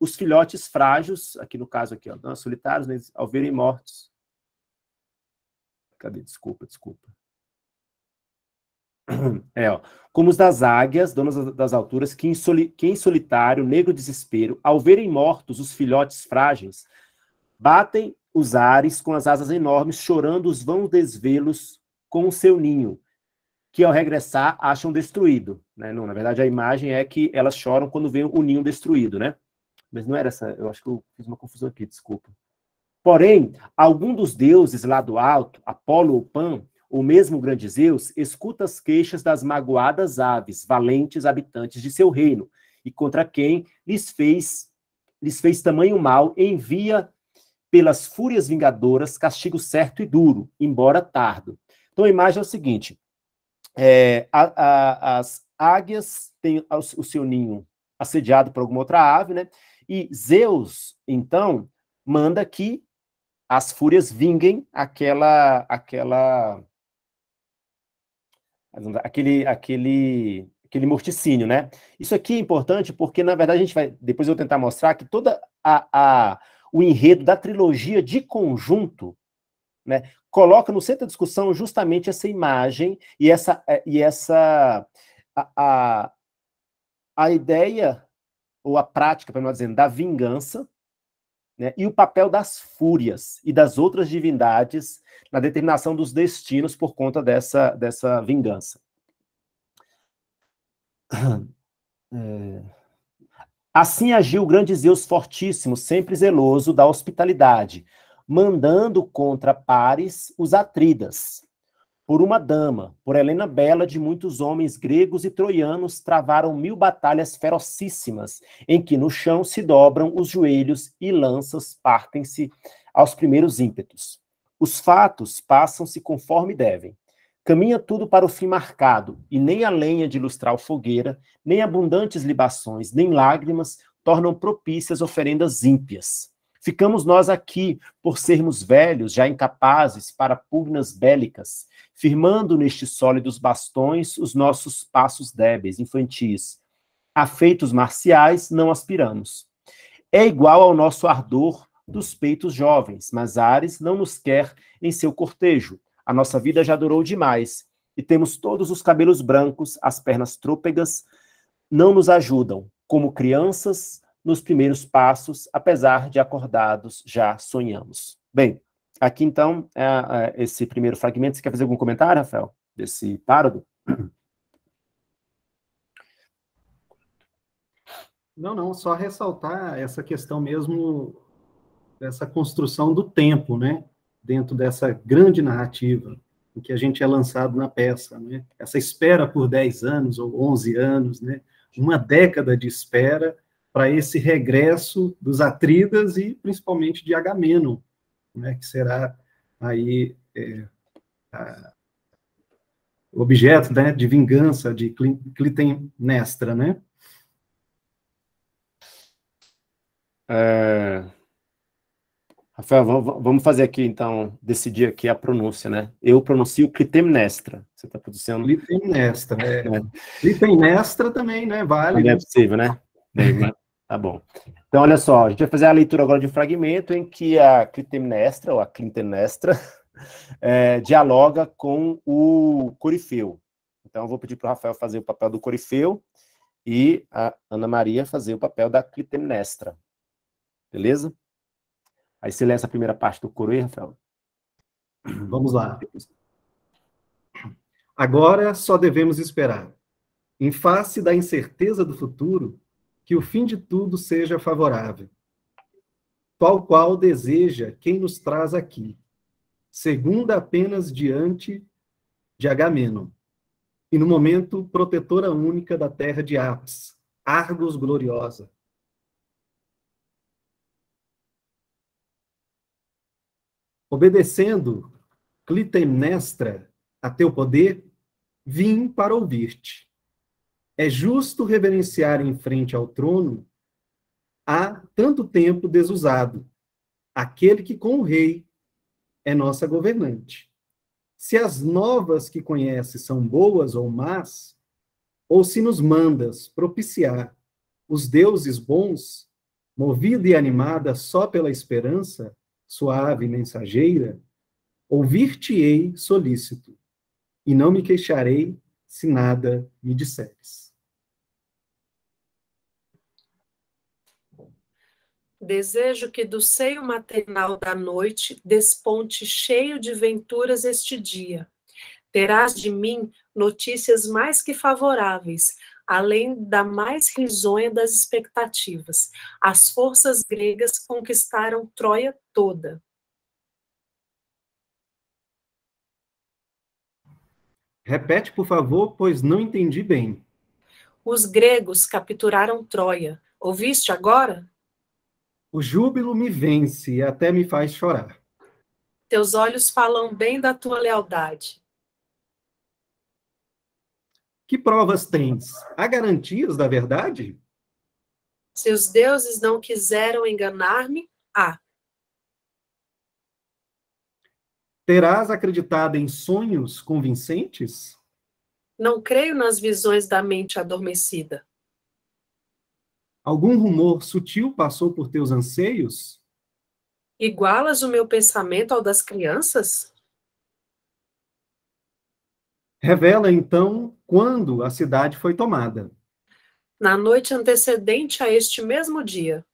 os filhotes frágeis, aqui no caso aqui, ó, solitários, né, ao verem mortos. Cadê? Desculpa, desculpa. (clears throat) É, ó. Como os das águias, donas das alturas, que em, soli que em solitário, negro desespero, ao verem mortos os filhotes frágeis, batem os ares com as asas enormes, chorando os vãos desvelos com o seu ninho, que ao regressar acham destruído. Né? Não, na verdade, a imagem é que elas choram quando veem o ninho destruído, né? Mas não era essa, eu acho que eu fiz uma confusão aqui, desculpa. Porém, algum dos deuses lá do alto, Apolo ou Pan, ou mesmo o grande Zeus, escuta as queixas das magoadas aves, valentes habitantes de seu reino, e contra quem lhes fez, lhes fez tamanho mal, envia pelas fúrias vingadoras castigo certo e duro, embora tardo. Então a imagem é o seguinte: é, a, a, as águias têm o, o seu ninho assediado por alguma outra ave, né? E Zeus, então, manda que as fúrias vinguem aquela aquela aquele aquele aquele morticínio, né? Isso aqui é importante porque na verdade a gente vai depois eu vou tentar mostrar que toda a, a o enredo da trilogia de conjunto, né, coloca no centro da discussão justamente essa imagem e essa é, e essa a, a, a ideia ou a prática, para nós dizendo, da vingança, né, e o papel das fúrias e das outras divindades na determinação dos destinos por conta dessa, dessa vingança. (clears throat) É. Assim agiu o grande Zeus Fortíssimo, sempre zeloso da hospitalidade, mandando contra Paris os Atridas, por uma dama, por Helena Bela, de muitos homens gregos e troianos, travaram mil batalhas ferocíssimas, em que no chão se dobram os joelhos e lanças partem-se aos primeiros ímpetos. Os fatos passam-se conforme devem. Caminha tudo para o fim marcado, e nem a lenha de ilustrar fogueira, nem abundantes libações, nem lágrimas tornam propícias oferendas ímpias. Ficamos nós aqui, por sermos velhos, já incapazes para pugnas bélicas, firmando nestes sólidos bastões os nossos passos débeis, infantis. A feitos marciais não aspiramos. É igual ao nosso ardor dos peitos jovens, mas Ares não nos quer em seu cortejo. A nossa vida já durou demais e temos todos os cabelos brancos, as pernas trôpegas não nos ajudam. Como crianças, nos primeiros passos, apesar de acordados, já sonhamos. Bem, aqui então, é, é, esse primeiro fragmento, você quer fazer algum comentário, Rafael, desse párodo? Não, não, só ressaltar essa questão mesmo dessa construção do tempo, né? Dentro dessa grande narrativa em que a gente é lançado na peça, né? Essa espera por 10 anos ou 11 anos, né? Uma década de espera para esse regresso dos Atridas e principalmente de Agamenon, né, que será aí é, a, objeto né, de vingança de Clitemnestra, né? É... Rafael, vamos fazer aqui então decidir aqui a pronúncia, né? Eu pronuncio Clitemnestra. Você está produzindo? Clitemnestra, é. é. Clitemnestra também, né? Vale. Não é possível, né? É. Tá bom. Então, olha só, a gente vai fazer a leitura agora de um fragmento em que a Clitemnestra, ou a Clintemnestra, (laughs) é, dialoga com o Corifeu. Então, eu vou pedir para o Rafael fazer o papel do Corifeu e a Ana Maria fazer o papel da Clitemnestra. Beleza? Aí você lê essa primeira parte do coro aí, Rafael. Vamos lá. Agora só devemos esperar. Em face da incerteza do futuro, que o fim de tudo seja favorável, tal qual deseja quem nos traz aqui, segunda apenas diante de Agamenon, e no momento protetora única da terra de Apis, Argos gloriosa. Obedecendo, Clitemnestra, a teu poder, vim para ouvir-te. É justo reverenciar em frente ao trono há tanto tempo desusado, aquele que com o rei é nossa governante. Se as novas que conhece são boas ou más, ou se nos mandas propiciar os deuses bons, movida e animada só pela esperança, suave mensageira, ouvir-te-ei solícito, e não me queixarei se nada me disseres. Desejo que do seio maternal da noite desponte cheio de venturas este dia. Terás de mim notícias mais que favoráveis, além da mais risonha das expectativas. As forças gregas conquistaram Troia toda. Repete, por favor, pois não entendi bem. Os gregos capturaram Troia. Ouviste agora? O júbilo me vence e até me faz chorar. Teus olhos falam bem da tua lealdade. Que provas tens? Há garantias da verdade? Se os deuses não quiseram enganar-me, há. Ah, Terás acreditado em sonhos convincentes? Não creio nas visões da mente adormecida. Algum rumor sutil passou por teus anseios? Igualas o meu pensamento ao das crianças? Revela então quando a cidade foi tomada. Na noite antecedente a este mesmo dia.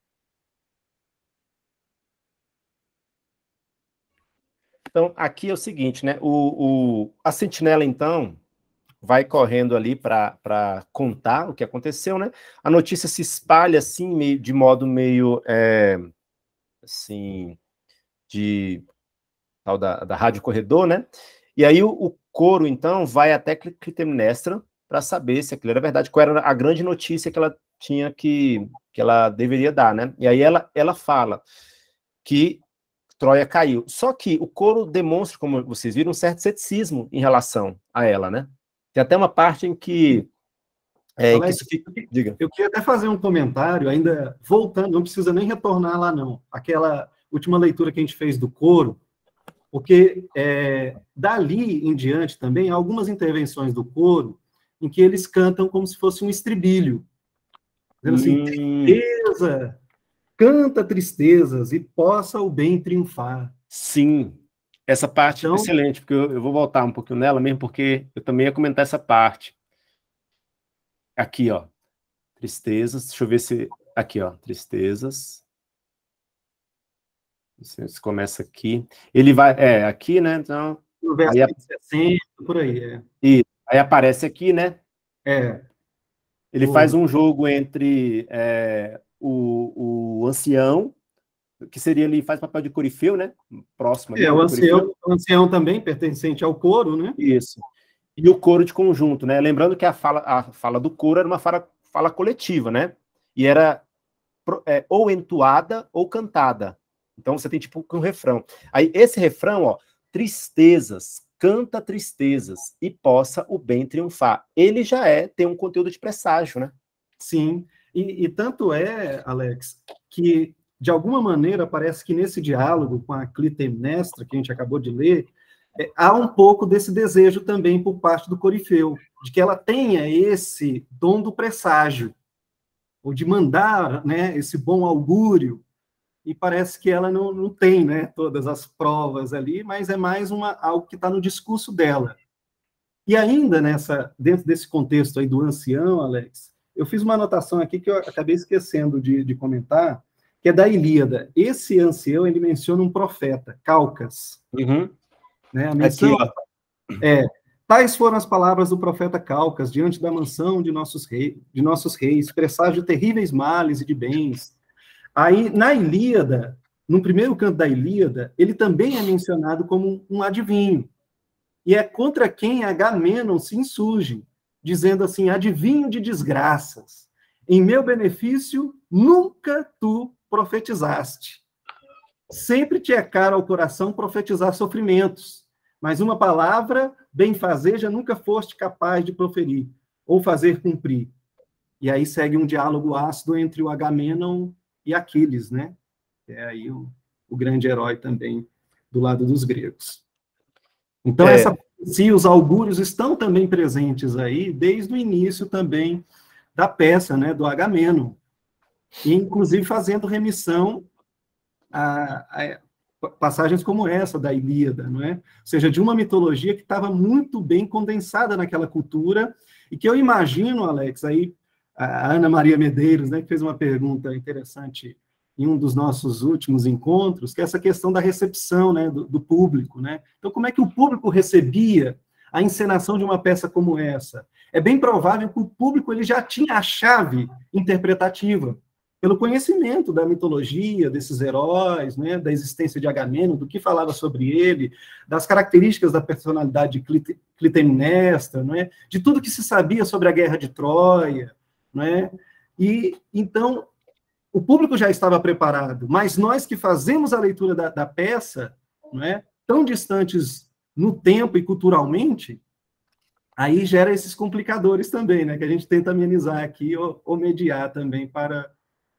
Então, aqui é o seguinte, né? O, o a sentinela, então, vai correndo ali para contar o que aconteceu, né? A notícia se espalha, assim, meio, de modo meio, é, assim, de tal da, da Rádio Corredor, né? E aí o, o coro, então, vai até Clitemnestra para saber se aquilo era verdade, qual era a grande notícia que ela tinha que, que ela deveria dar, né? E aí ela, ela fala que Troia caiu. Só que o coro demonstra, como vocês viram, um certo ceticismo em relação a ela, né? Tem até uma parte em que. É, que isso fica... Diga. Eu queria até fazer um comentário, ainda voltando, não precisa nem retornar lá, não. Aquela última leitura que a gente fez do coro, porque é, dali em diante também há algumas intervenções do coro em que eles cantam como se fosse um estribilho. Dizendo assim, hum. tristeza, canta tristezas e possa o bem triunfar. Sim, essa parte então, é excelente, porque eu, eu, vou voltar um pouquinho nela mesmo, porque eu também ia comentar essa parte. Aqui, ó. Tristezas, deixa eu ver se. Aqui, ó. Tristezas. Se começa aqui. Ele vai. É, aqui, né? Então. No verso aí, 60, por aí, é. E aí aparece aqui, né? É. Ele faz um jogo entre é, o, o ancião, que seria ele faz papel de corifeu, né? Próximo. É, o ancião, o ancião também pertencente ao coro, né? Isso. E o coro de conjunto, né? Lembrando que a fala, a fala do coro era uma fala, fala coletiva, né? E era é, ou entoada ou cantada. Então você tem tipo um refrão. Aí esse refrão, ó, tristezas, canta tristezas e possa o bem triunfar. Ele já é tem um conteúdo de presságio, né? Sim. E, e tanto é, Alex, que de alguma maneira parece que nesse diálogo com a Clitemnestra, que a gente acabou de ler, é, há um pouco desse desejo também por parte do Corifeu, de que ela tenha esse dom do presságio, ou de mandar né, esse bom augúrio, e parece que ela não, não tem né, todas as provas ali, mas é mais uma, algo que está no discurso dela. E ainda nessa dentro desse contexto aí do ancião, Alex, eu fiz uma anotação aqui que eu acabei esquecendo de, de comentar, que é da Ilíada. Esse ancião, ele menciona um profeta, Calcas. Uhum. Né? A menção, aqui, ó. É, Tais foram as palavras do profeta Calcas diante da mansão de nossos, rei, de nossos reis, presságio de terríveis males e de bens. Aí, na Ilíada, no primeiro canto da Ilíada, ele também é mencionado como um adivinho. E é contra quem Agamemnon se insurge dizendo assim: adivinho de desgraças, em meu benefício nunca tu profetizaste. Sempre te é caro ao coração profetizar sofrimentos, mas uma palavra bem já nunca foste capaz de proferir ou fazer cumprir. E aí segue um diálogo ácido entre o Agamenon e Aquiles, né? É aí o, o grande herói também do lado dos gregos. Então, é. essa se os augúrios estão também presentes aí desde o início também da peça, né, do Agameno, e inclusive fazendo remissão a, a, passagens como essa da Ilíada, não é? Ou seja, de uma mitologia que estava muito bem condensada naquela cultura e que eu imagino, Alex, aí a Ana Maria Medeiros, né, que fez uma pergunta interessante em um dos nossos últimos encontros, que é essa questão da recepção né, do, do público. Né? Então, como é que o público recebia a encenação de uma peça como essa? É bem provável que o público ele já tinha a chave interpretativa, pelo conhecimento da mitologia, desses heróis, né, da existência de Agamemnon, do que falava sobre ele, das características da personalidade de Clitemnestra, né, de tudo que se sabia sobre a guerra de Troia. Né, e, então, o público já estava preparado, mas nós que fazemos a leitura da, da peça, não é, tão distantes no tempo e culturalmente, aí gera esses complicadores também, né, que a gente tenta amenizar aqui ou, ou mediar também para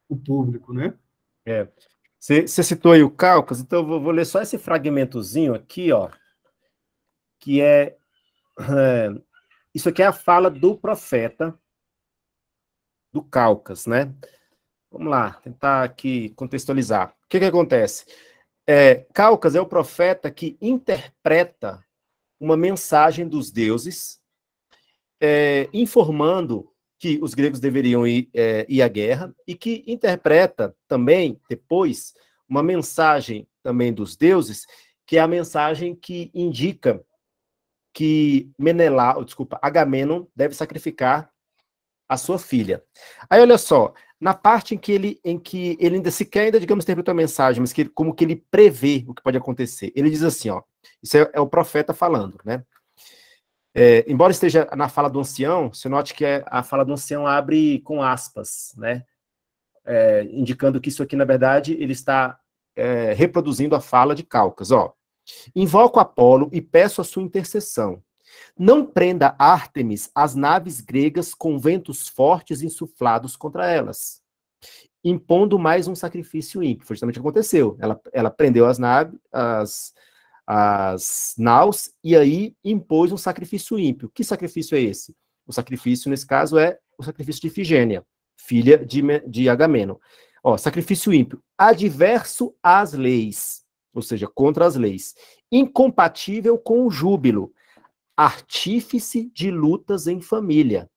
o público, né? É. Você citou aí o Cáucaso, então eu vou, vou, ler só esse fragmentozinho aqui, ó, que é, é isso aqui é a fala do profeta do Cáucaso, né? Vamos lá, tentar aqui contextualizar. O que, que acontece? É, Calcas é o profeta que interpreta uma mensagem dos deuses, é, informando que os gregos deveriam ir, é, ir, à guerra, e que interpreta também, depois, uma mensagem também dos deuses, que é a mensagem que indica que Menelau, desculpa, Agamenon deve sacrificar a sua filha. Aí olha só, na parte em que ele, em que ele ainda sequer ainda, digamos, interpretou a mensagem, mas que ele, como que ele prevê o que pode acontecer. Ele diz assim, ó, isso é, é o profeta falando, né? É, embora esteja na fala do ancião, você note que é, a fala do ancião abre com aspas, né? É, indicando que isso aqui, na verdade, ele está é, reproduzindo a fala de Calcas, ó. Invoco Apolo e peço a sua intercessão. Não prenda Ártemis as naves gregas com ventos fortes insuflados contra elas, impondo mais um sacrifício ímpio. Foi justamente o que aconteceu. Ela, ela prendeu as naves, as, as naus, e aí impôs um sacrifício ímpio. Que sacrifício é esse? O sacrifício, nesse caso, é o sacrifício de Ifigênia, filha de, de Ó, sacrifício ímpio, adverso às leis, ou seja, contra as leis, incompatível com o júbilo, artífice de lutas em família.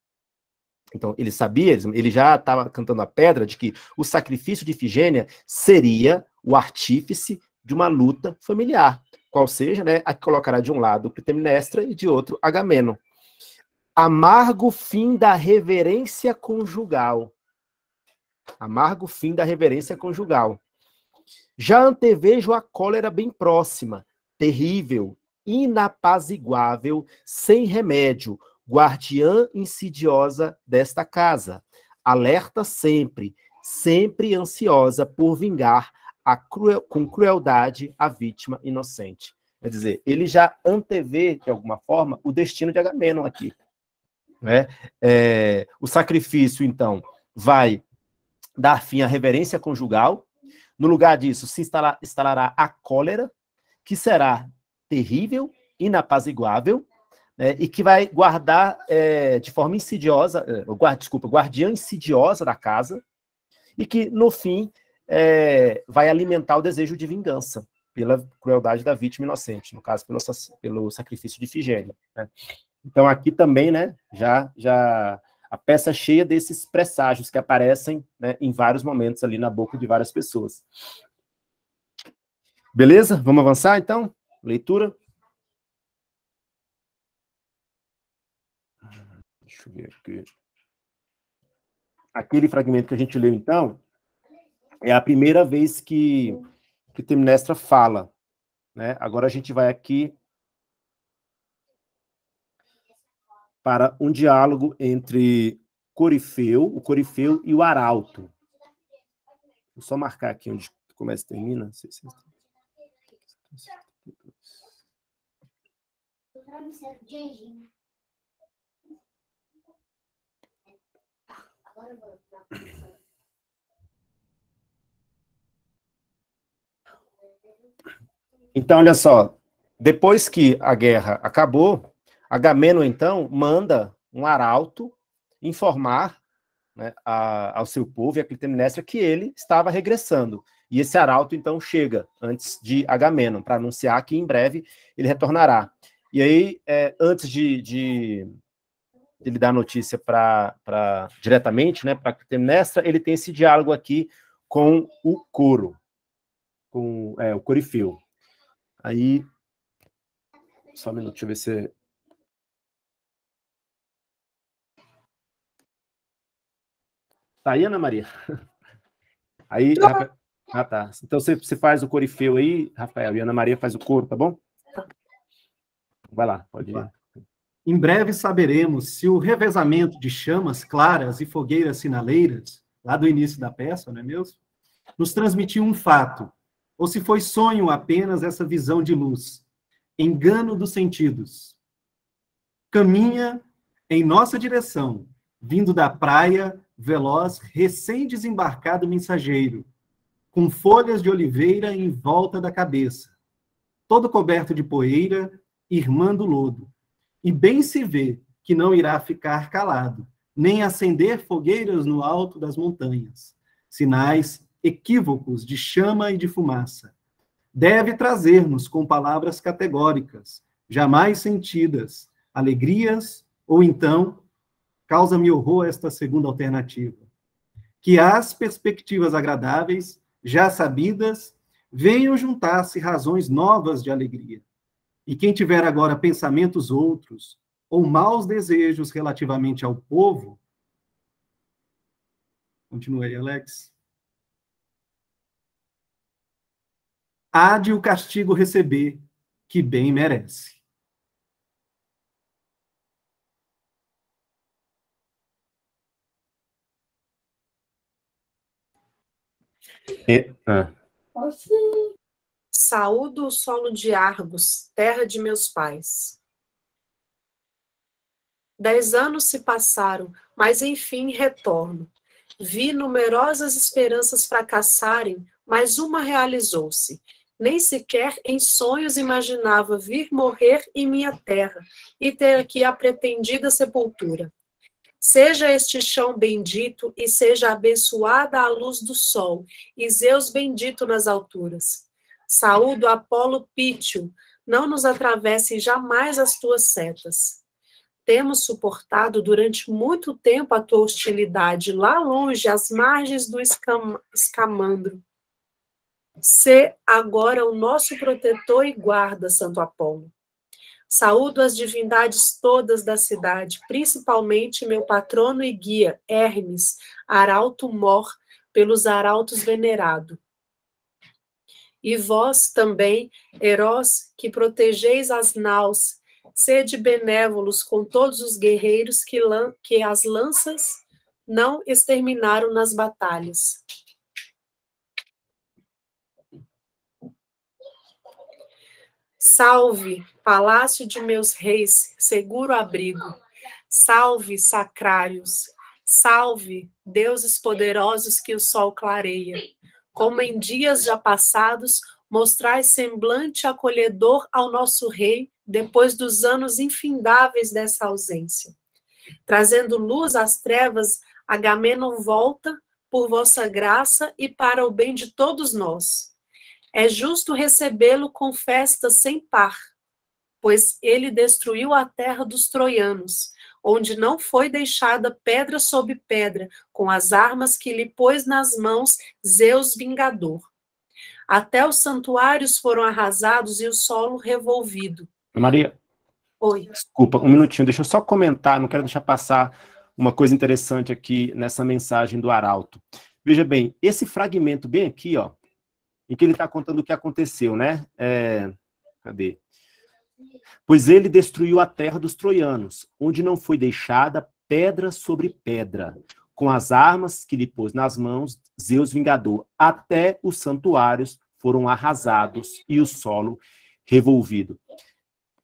Então, ele sabia, ele já estava cantando a pedra de que o sacrifício de Ifigênia seria o artífice de uma luta familiar, qual seja, né, a que colocará de um lado Clitemnestra e de outro Agameno. Amargo fim da reverência conjugal. Amargo fim da reverência conjugal. Já antevejo a cólera bem próxima, terrível, inapaziguável, sem remédio, guardiã insidiosa desta casa, alerta sempre, sempre ansiosa por vingar cruel, com crueldade a vítima inocente. Quer dizer, ele já antevê, de alguma forma, o destino de Agamenon aqui. Né? É, o sacrifício, então, vai dar fim à reverência conjugal. No lugar disso, se instalar, instalará a cólera, que será terrível, inapaziguável, né, e que vai guardar é, de forma insidiosa, é, desculpa, guardiã insidiosa da casa, e que, no fim, é, vai alimentar o desejo de vingança pela crueldade da vítima inocente, no caso, pelo, pelo sacrifício de Figênio. Né? Então, aqui também, né, já, já a peça cheia desses presságios que aparecem né, em vários momentos ali na boca de várias pessoas. Beleza? Vamos avançar, então? Leitura? Deixa eu ver aqui. Aquele fragmento que a gente leu, então, é a primeira vez que, que Temnestra fala. Né? Agora a gente vai aqui para um diálogo entre Corifeu, o Corifeu e o Arauto. Vou só marcar aqui onde começa e termina. Não sei se... Então, olha só. Depois que a guerra acabou, Agamemnon, então, manda um arauto informar né, a, ao seu povo e a Clitemnestra que ele estava regressando. E esse arauto, então, chega antes de Agamemnon para anunciar que em breve ele retornará. E aí, é, antes de, de, ele dar a notícia para diretamente, né, para Clitemnestra, ele tem esse diálogo aqui com o couro, com é, o corifeu. Aí, só um minuto, deixa eu ver se Tá aí, Ana Maria? (laughs) Aí, ah, tá. Então você, você faz o corifeu aí, Rafael, e Ana Maria faz o couro, tá bom? Vai lá, pode ir. Em breve saberemos se o revezamento de chamas claras e fogueiras sinaleiras, lá do início da peça, não é mesmo? Nos transmitiu um fato, ou se foi sonho apenas essa visão de luz, engano dos sentidos. Caminha em nossa direção, vindo da praia, veloz, recém-desembarcado mensageiro, com folhas de oliveira em volta da cabeça, todo coberto de poeira, irmã do lodo. E bem se vê que não irá ficar calado, nem acender fogueiras no alto das montanhas, sinais equívocos de chama e de fumaça. Deve trazer-nos com palavras categóricas, jamais sentidas, alegrias ou então causa-me horror esta segunda alternativa. Que as perspectivas agradáveis, já sabidas, venham juntar-se razões novas de alegria e quem tiver agora pensamentos outros ou maus desejos relativamente ao povo. Continue Alex. Há de o castigo receber, que bem merece. E, ah. Saúdo o solo de Argos, terra de meus pais. Dez anos se passaram, mas enfim retorno. Vi numerosas esperanças fracassarem, mas uma realizou-se. Nem sequer em sonhos imaginava vir morrer em minha terra e ter aqui a pretendida sepultura. Seja este chão bendito e seja abençoada a luz do sol, e Zeus bendito nas alturas. Saúdo Apolo Pítio, não nos atravessem jamais as tuas setas. Temos suportado durante muito tempo a tua hostilidade, lá longe, às margens do escam escamandro. Sê agora o nosso protetor e guarda, Santo Apolo. Saúdo as divindades todas da cidade, principalmente meu patrono e guia, Hermes, arauto mor, pelos arautos venerado. E vós também, heróis que protegeis as naus, sede benévolos com todos os guerreiros que, que as lanças não exterminaram nas batalhas. Salve, palácio de meus reis, seguro abrigo. Salve, sacrários. Salve, deuses poderosos que o sol clareia como em dias já passados, mostrai semblante acolhedor ao nosso rei depois dos anos infindáveis dessa ausência. Trazendo luz às trevas, Agamenon volta por vossa graça e para o bem de todos nós. É justo recebê-lo com festa sem par, pois ele destruiu a terra dos troianos onde não foi deixada pedra sobre pedra, com as armas que lhe pôs nas mãos Zeus Vingador. Até os santuários foram arrasados e o solo revolvido. Maria. Oi. Desculpa, um minutinho, deixa eu só comentar, não quero deixar passar uma coisa interessante aqui nessa mensagem do Arauto. Veja bem, esse fragmento bem aqui, ó, em que ele está contando o que aconteceu, né? É, cadê? Pois ele destruiu a terra dos troianos, onde não foi deixada pedra sobre pedra. Com as armas que lhe pôs nas mãos, Zeus vingador, até os santuários foram arrasados e o solo revolvido.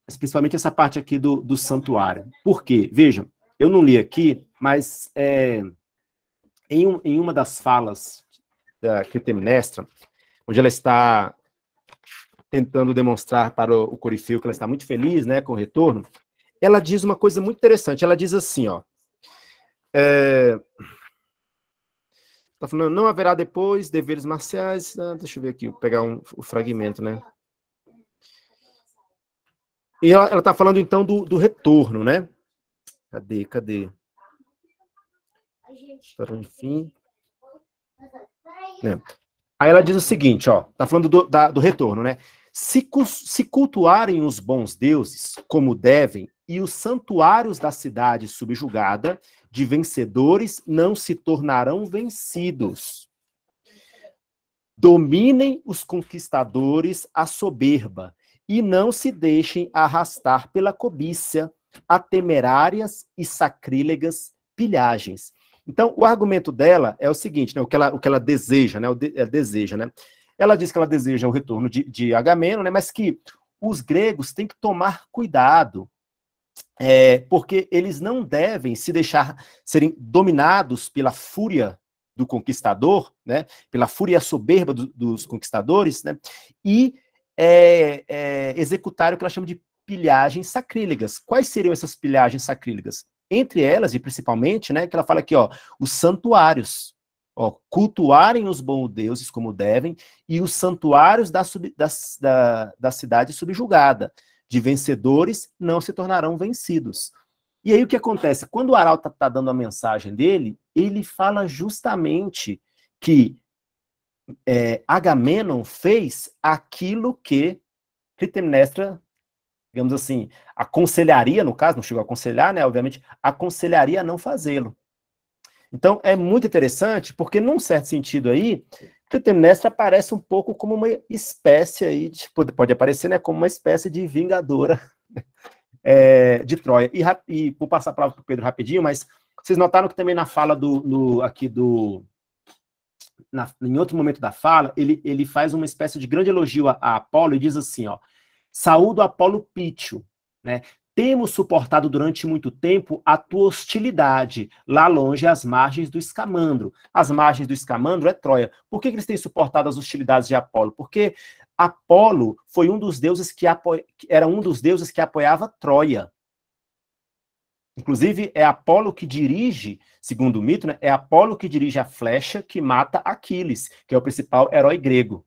Mas principalmente essa parte aqui do, do santuário. Por quê? Vejam, eu não li aqui, mas é, em, um, em, uma das falas da Clitemnestra, onde ela está tentando demonstrar para o Corifeu que ela está muito feliz né, com o retorno, ela diz uma coisa muito interessante. Ela diz assim, ó. É... Tá falando, não haverá depois deveres marciais. Ah, deixa eu ver aqui, pegar um, o fragmento, né? E ela está falando então do, do, retorno, né? Cadê, cadê? Para enfim. É. Aí ela diz o seguinte, ó, tá falando do, da, do retorno, né? Se, se cultuarem os bons deuses, como devem, e os santuários da cidade subjugada, de vencedores não se tornarão vencidos. Dominem os conquistadores a soberba e não se deixem arrastar pela cobiça a temerárias e sacrílegas pilhagens. Então, o argumento dela é o seguinte, né, o, que ela, o que ela deseja, né, o de, ela deseja, né? Ela diz que ela deseja o retorno de, de Agamemnon, né, mas que os gregos têm que tomar cuidado, é, porque eles não devem se deixar serem dominados pela fúria do conquistador, né, pela fúria soberba do, dos conquistadores, né, e é, é, executar o que ela chama de pilhagens sacrílegas. Quais seriam essas pilhagens sacrílegas? entre elas, e principalmente, né, que ela fala aqui, ó, os santuários, ó, cultuarem os bons deuses como devem, e os santuários da, sub, da, da, da cidade subjugada, de vencedores não se tornarão vencidos. E aí o que acontece? Quando o Arauto está tá dando a mensagem dele, ele fala justamente que é, Agamenon fez aquilo que Clitemnestra digamos assim, aconselharia, no caso, não chegou a aconselhar, né, obviamente, aconselharia a não fazê-lo. Então, é muito interessante, porque num certo sentido aí, o aparece um pouco como uma espécie aí, tipo, pode aparecer, né, como uma espécie de vingadora (laughs) é, de Troia. E, e vou passar a palavra para o Pedro rapidinho, mas vocês notaram que também na fala do, no, aqui do, na, em outro momento da fala, ele, ele faz uma espécie de grande elogio a, a Apolo e diz assim, ó, Saúdo Apolo Pítio, né? Temos suportado durante muito tempo a tua hostilidade, lá longe, às margens do escamandro. As margens do escamandro é Troia. Por que, que eles têm suportado as hostilidades de Apolo? Porque Apolo foi um dos deuses que apo... era um dos deuses que apoiava Troia. Inclusive, é Apolo que dirige, segundo o mito, né, é Apolo que dirige a flecha que mata Aquiles, que é o principal herói grego.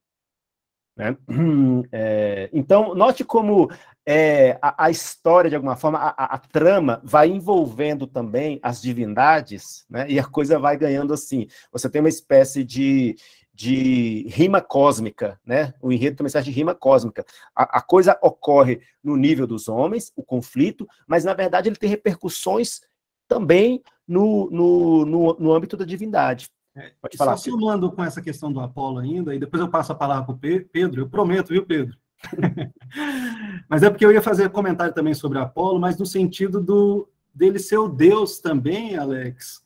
Né? (clears throat) É, então, note como é, a, a, história, de alguma forma, a, a, trama vai envolvendo também as divindades, né? e a coisa vai ganhando assim. Você tem uma espécie de, de rima cósmica, né? o enredo tem uma espécie de rima cósmica. A, a coisa ocorre no nível dos homens, o conflito, mas na verdade ele tem repercussões também no, no, no, no âmbito da divindade. É, Pode falar. Só somando com essa questão do Apolo ainda, e depois eu passo a palavra para o Pedro, eu prometo, viu, Pedro? (laughs) mas é porque eu ia fazer comentário também sobre Apolo, mas no sentido do dele ser o Deus também, Alex,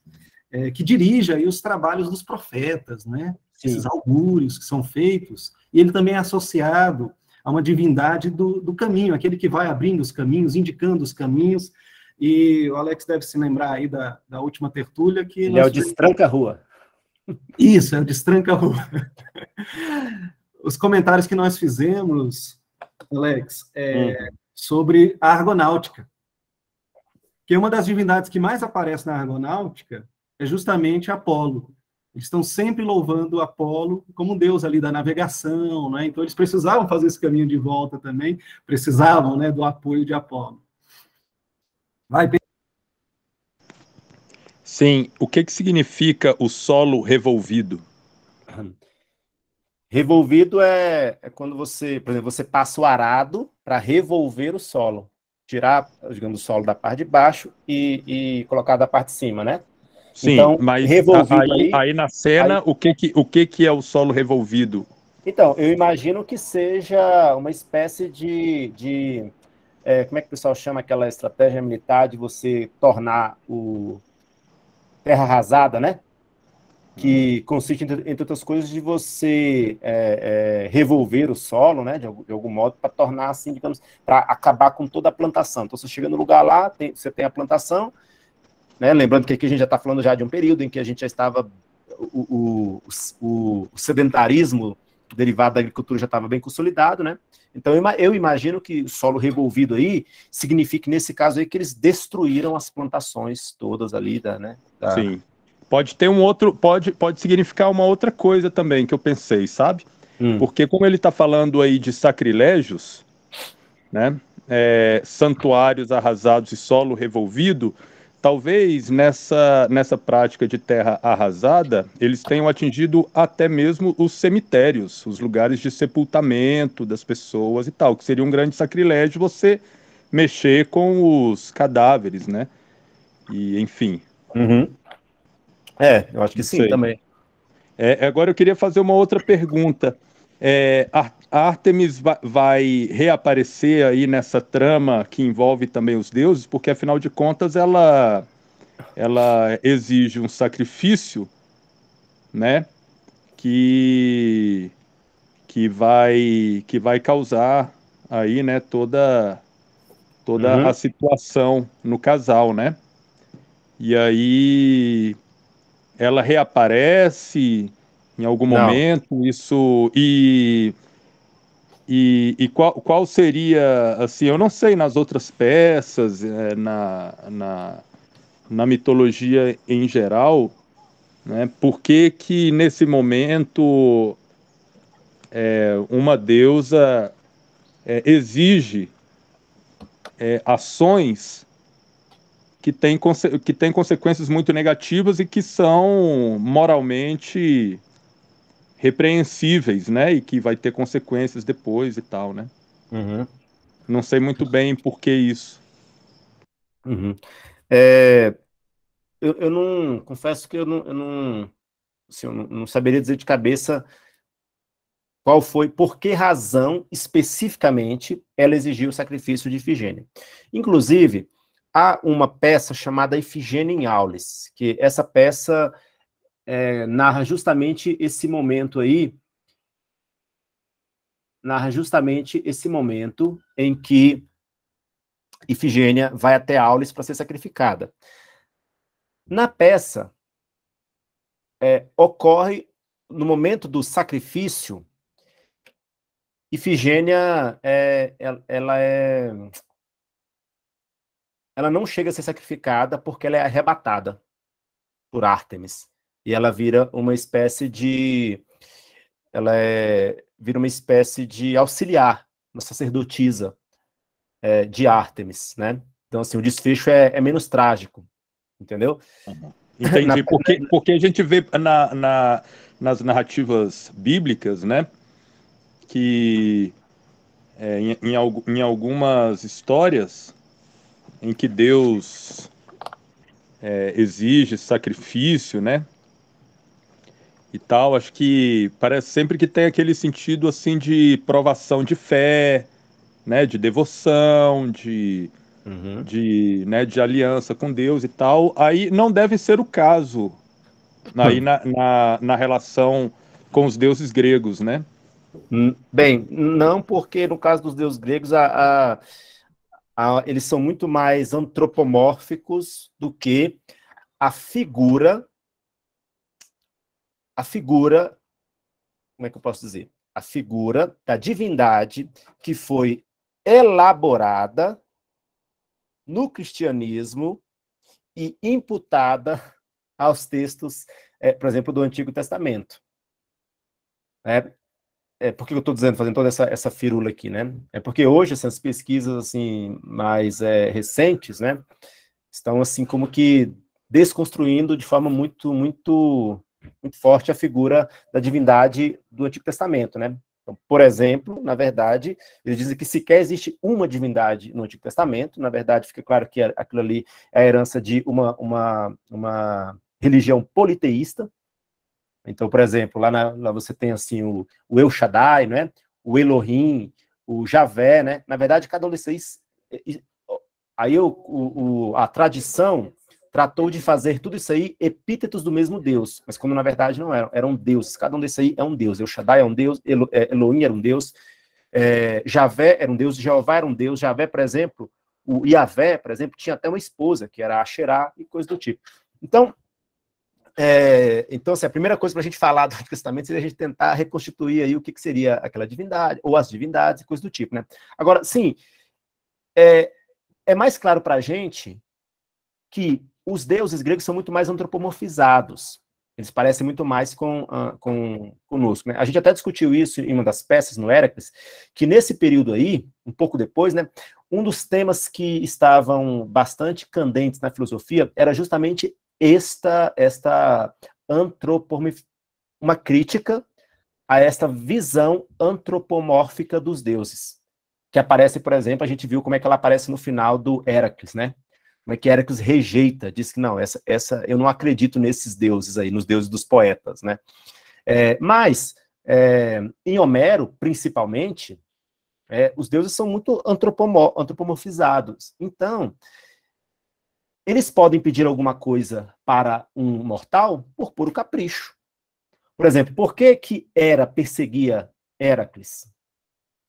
é, que dirige aí os trabalhos dos profetas, né? Sim. Esses augúrios que são feitos, e ele também é associado a uma divindade do, do caminho, aquele que vai abrindo os caminhos, indicando os caminhos, e o Alex deve se lembrar aí da, da última tertúlia que... Ele é o destranca-rua. Isso, é o destranca-rua. Os comentários que nós fizemos, Alex, é, hum. sobre a argonáutica. Que uma das divindades que mais aparece na argonáutica é justamente Apolo. Eles estão sempre louvando Apolo como um deus ali da navegação, né? Então eles precisavam fazer esse caminho de volta também, precisavam, né, do apoio de Apolo. Vai Sim, o que, que significa o solo revolvido? Revolvido é, é quando você, por exemplo, você passa o arado para revolver o solo, tirar, digamos, o solo da parte de baixo e, e colocar da parte de cima, né? Sim, então, mas revolvido aí, aí, aí na cena, aí... o, que, que, o que, que é o solo revolvido? Então, eu imagino que seja uma espécie de, de é, como é que o pessoal chama aquela estratégia militar de você tornar o, terra arrasada, né? Que uhum. consiste, entre, outras coisas, de você é, é, revolver o solo, né? De, de algum modo, para tornar assim, digamos, para acabar com toda a plantação. Então, você chega no lugar lá, tem, você tem a plantação, né? Lembrando que aqui a gente já está falando já de um período em que a gente já estava. O, o, o, o sedentarismo derivado da agricultura já estava bem consolidado, né? Então eu imagino que solo revolvido aí significa nesse caso aí que eles destruíram as plantações todas ali da, né? Da... Sim. Pode ter um outro, pode pode significar uma outra coisa também que eu pensei, sabe? Hum. Porque como ele está falando aí de sacrilégios, né? É, santuários arrasados e solo revolvido, Talvez nessa, nessa prática de terra arrasada, eles tenham atingido até mesmo os cemitérios, os lugares de sepultamento das pessoas e tal, que seria um grande sacrilégio você mexer com os cadáveres, né? E enfim. Uhum. É, eu acho que sim também. É, agora eu queria fazer uma outra pergunta. É, a Artemis vai reaparecer aí nessa trama que envolve também os deuses, porque afinal de contas ela ela exige um sacrifício, né? Que que vai que vai causar aí, né, toda toda uhum. a situação no casal, né? E aí ela reaparece em algum Não. momento, isso e e, e qual, qual, seria, assim, eu não sei nas outras peças, é, na, na, na, mitologia em geral, né, por que que nesse momento é, uma deusa é, exige é, ações que têm que tem consequências muito negativas e que são moralmente repreensíveis, né? E que vai ter consequências depois e tal, né? Uhum. Não sei muito bem por que isso. Uhum. É, eu, eu, não confesso que eu não, eu não, assim, eu não, não saberia dizer de cabeça qual foi, por que razão especificamente ela exigiu o sacrifício de Ifigênia. Inclusive, há uma peça chamada Ifigênia em Aulis, que essa peça é, narra justamente esse momento aí, narra justamente esse momento em que Ifigênia vai até Aulis para ser sacrificada. Na peça, é, ocorre, no momento do sacrifício, Ifigênia, é, ela é... Ela não chega a ser sacrificada porque ela é arrebatada por Artemis e ela vira uma espécie de ela é, vira uma espécie de auxiliar, uma sacerdotisa é, de Ártemis, né? Então, assim, o desfecho é, é menos trágico, entendeu? Uhum. (laughs) Entendi, na... porque, porque a gente vê na, na, nas narrativas bíblicas, né, que é, em, em, em, algumas histórias em que Deus é, exige sacrifício, né, e tal. Acho que parece sempre que tem aquele sentido assim de provação de fé, né, de devoção, de, uhum. de, né, de aliança com Deus e tal. Aí não deve ser o caso aí hum. na, na, na relação com os deuses gregos, né? Hum, bem, não porque no caso dos deuses gregos a, a, a eles são muito mais antropomórficos do que a figura a figura, como é que eu posso dizer? A figura da divindade que foi elaborada no cristianismo e imputada aos textos, é, por exemplo, do Antigo Testamento. É, é, por que eu estou dizendo, fazendo toda essa, essa firula aqui, né? É porque hoje essas pesquisas assim mais é, recentes, né, estão assim como que desconstruindo de forma muito muito muito forte a figura da divindade do Antigo Testamento, né? Então, por exemplo, na verdade, eles dizem que sequer existe uma divindade no Antigo Testamento, na verdade fica claro que aquilo ali é a herança de uma, uma, uma religião politeísta. Então, por exemplo, lá, na, lá você tem assim o, o El Shaddai, né? o Elohim, o Javé, né? na verdade cada um desses aí o, o, a tradição tratou de fazer tudo isso aí epítetos do mesmo Deus, mas como na verdade não eram, eram deuses. Cada um desses aí é um Deus. El Shaddai é um Deus, Elo, é, Elohim era um Deus, é, Javé era um Deus, Jeová era um Deus. Javé, por exemplo, o Iavé, por exemplo, tinha até uma esposa, que era Asherá e coisa do tipo. Então, é, então, assim, a primeira coisa para a gente falar do Antigo Testamento seria a gente tentar reconstituir aí o que, que, seria aquela divindade, ou as divindades e coisa do tipo, né? Agora, sim, é, é mais claro para a gente que os deuses gregos são muito mais antropomorfizados. Eles parecem muito mais com, ah, com conosco. Né? A gente até discutiu isso em uma das peças no Héracles, que nesse período aí, um pouco depois, né, um dos temas que estavam bastante candentes na filosofia era justamente esta esta antropomorf... uma crítica a esta visão antropomórfica dos deuses, que aparece, por exemplo, a gente viu como é que ela aparece no final do Héracles, né? como é que Éricles rejeita, diz que não, essa, essa, eu não acredito nesses deuses aí, nos deuses dos poetas, né? É, mas, é, em Homero, principalmente, é, os deuses são muito antropomorfizados. Então, eles podem pedir alguma coisa para um mortal por puro capricho. Por exemplo, por que, que Hera perseguia Heracles?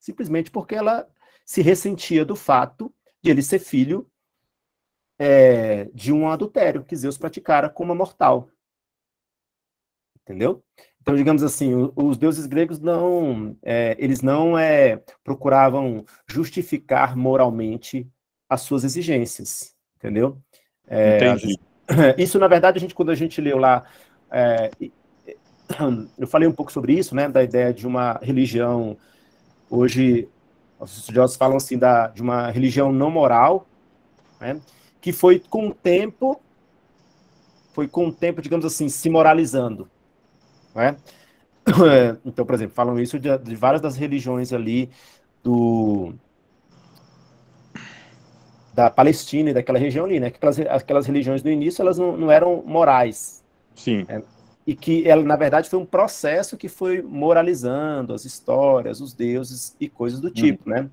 Simplesmente porque ela se ressentia do fato de ele ser filho é, de um adultério que Zeus praticara com uma mortal. Entendeu? Então, digamos assim, os deuses gregos não, é, eles não é, procuravam justificar moralmente as suas exigências, entendeu? Entendi. (clears throat) isso, na verdade, a gente, quando a gente leu lá, eu falei um pouco sobre isso, né, da ideia de uma religião, hoje os estudiosos falam assim, da, de uma religião não moral, né? que foi com o tempo, foi com o tempo, digamos assim, se moralizando. Né? (coughs) Então, por exemplo, falam isso de, de várias das religiões ali do da Palestina e daquela região ali, né? Aquelas, aquelas religiões do início, elas não, não eram morais. Sim. É, e que ela, na verdade, foi um processo que foi moralizando as histórias, os deuses e coisas do uhum. tipo, hum. né?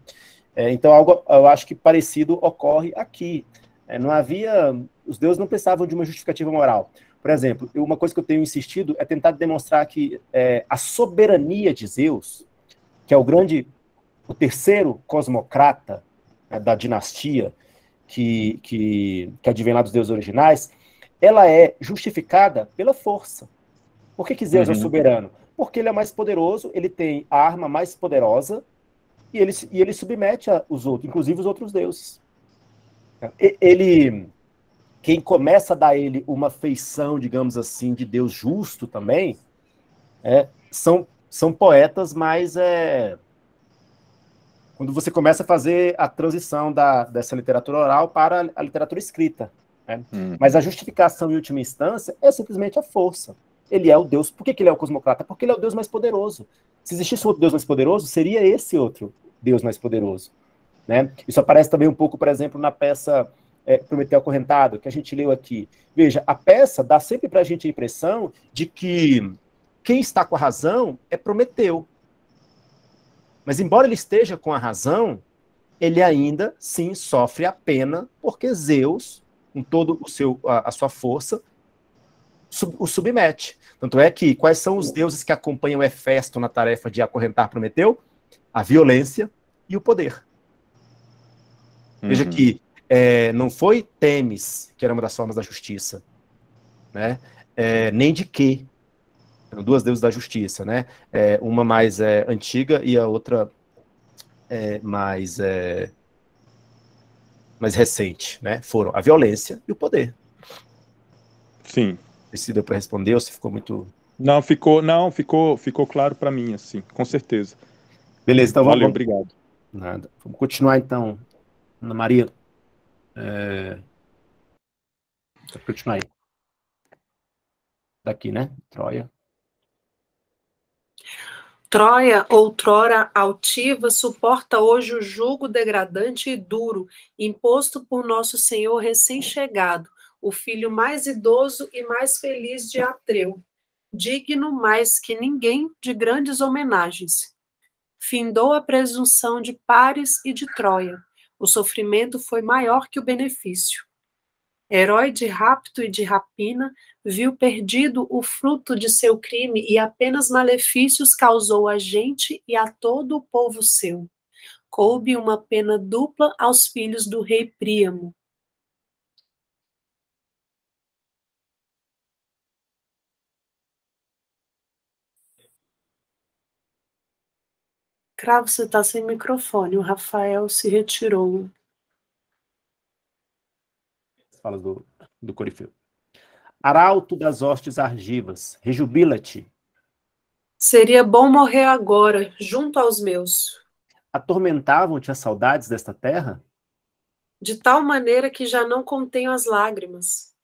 É, então, algo, eu acho que parecido ocorre aqui. É, não havia, os deuses não precisavam de uma justificativa moral. Por exemplo, uma coisa que eu tenho insistido é tentar demonstrar que é, a soberania de Zeus, que é o grande, o terceiro cosmocrata né, da dinastia que, que, que advém lá dos deuses originais, ela é justificada pela força. Por que, que Zeus é uhum. é soberano? Porque ele é mais poderoso, ele tem a arma mais poderosa e ele, e ele submete a, os outros, inclusive os outros deuses. Ele, quem começa a dar a ele uma feição, digamos assim, de Deus justo também, é, são, são poetas mais. É, quando você começa a fazer a transição da, dessa literatura oral para a literatura escrita. Né? Hum. Mas a justificação em última instância é simplesmente a força. Ele é o Deus. Por que, que ele é o cosmocrata? Porque ele é o Deus mais poderoso. Se existisse outro Deus mais poderoso, seria esse outro Deus mais poderoso. Né? Isso aparece também um pouco, por exemplo, na peça é, Prometeu Acorrentado, que a gente leu aqui. Veja, a peça dá sempre para a gente a impressão de que quem está com a razão é Prometeu. Mas, embora ele esteja com a razão, ele ainda sim sofre a pena, porque Zeus, com toda a, a sua força, sub, o submete. Tanto é que quais são os deuses que acompanham Hefesto na tarefa de acorrentar Prometeu? A violência e o poder. Uhum. Veja que é, não foi Temis, que era uma das formas da justiça, né? É, nem de que. Eram duas deuses da justiça, né? É, uma mais é, antiga e a outra é, mais, é, mais recente, né? Foram a violência e o poder. Sim. Se deu para responder ou se ficou muito não, ficou, não, ficou, ficou claro para mim, assim, com certeza. Beleza, então Valeu, vamos. Valeu, obrigado. Nada. Vamos continuar então Ana Maria. É... Eh, Deixa eu continuar aí. Daqui, né? Troia. Troia, outrora altiva, suporta hoje o jugo degradante e duro, imposto por nosso Senhor recém-chegado, o filho mais idoso e mais feliz de Atreu, digno mais que ninguém de grandes homenagens. Findou a presunção de Pares e de Troia, o sofrimento foi maior que o benefício. Herói de rapto e de rapina, viu perdido o fruto de seu crime e apenas malefícios causou a gente e a todo o povo seu. Coube uma pena dupla aos filhos do rei Príamo, Cravo, você está sem microfone. O Rafael se retirou. Fala do, do Corifeu. Arauto das hostes argivas, rejubila-te. Seria bom morrer agora, junto aos meus. Atormentavam-te as saudades desta terra? De tal maneira que já não contenho as lágrimas.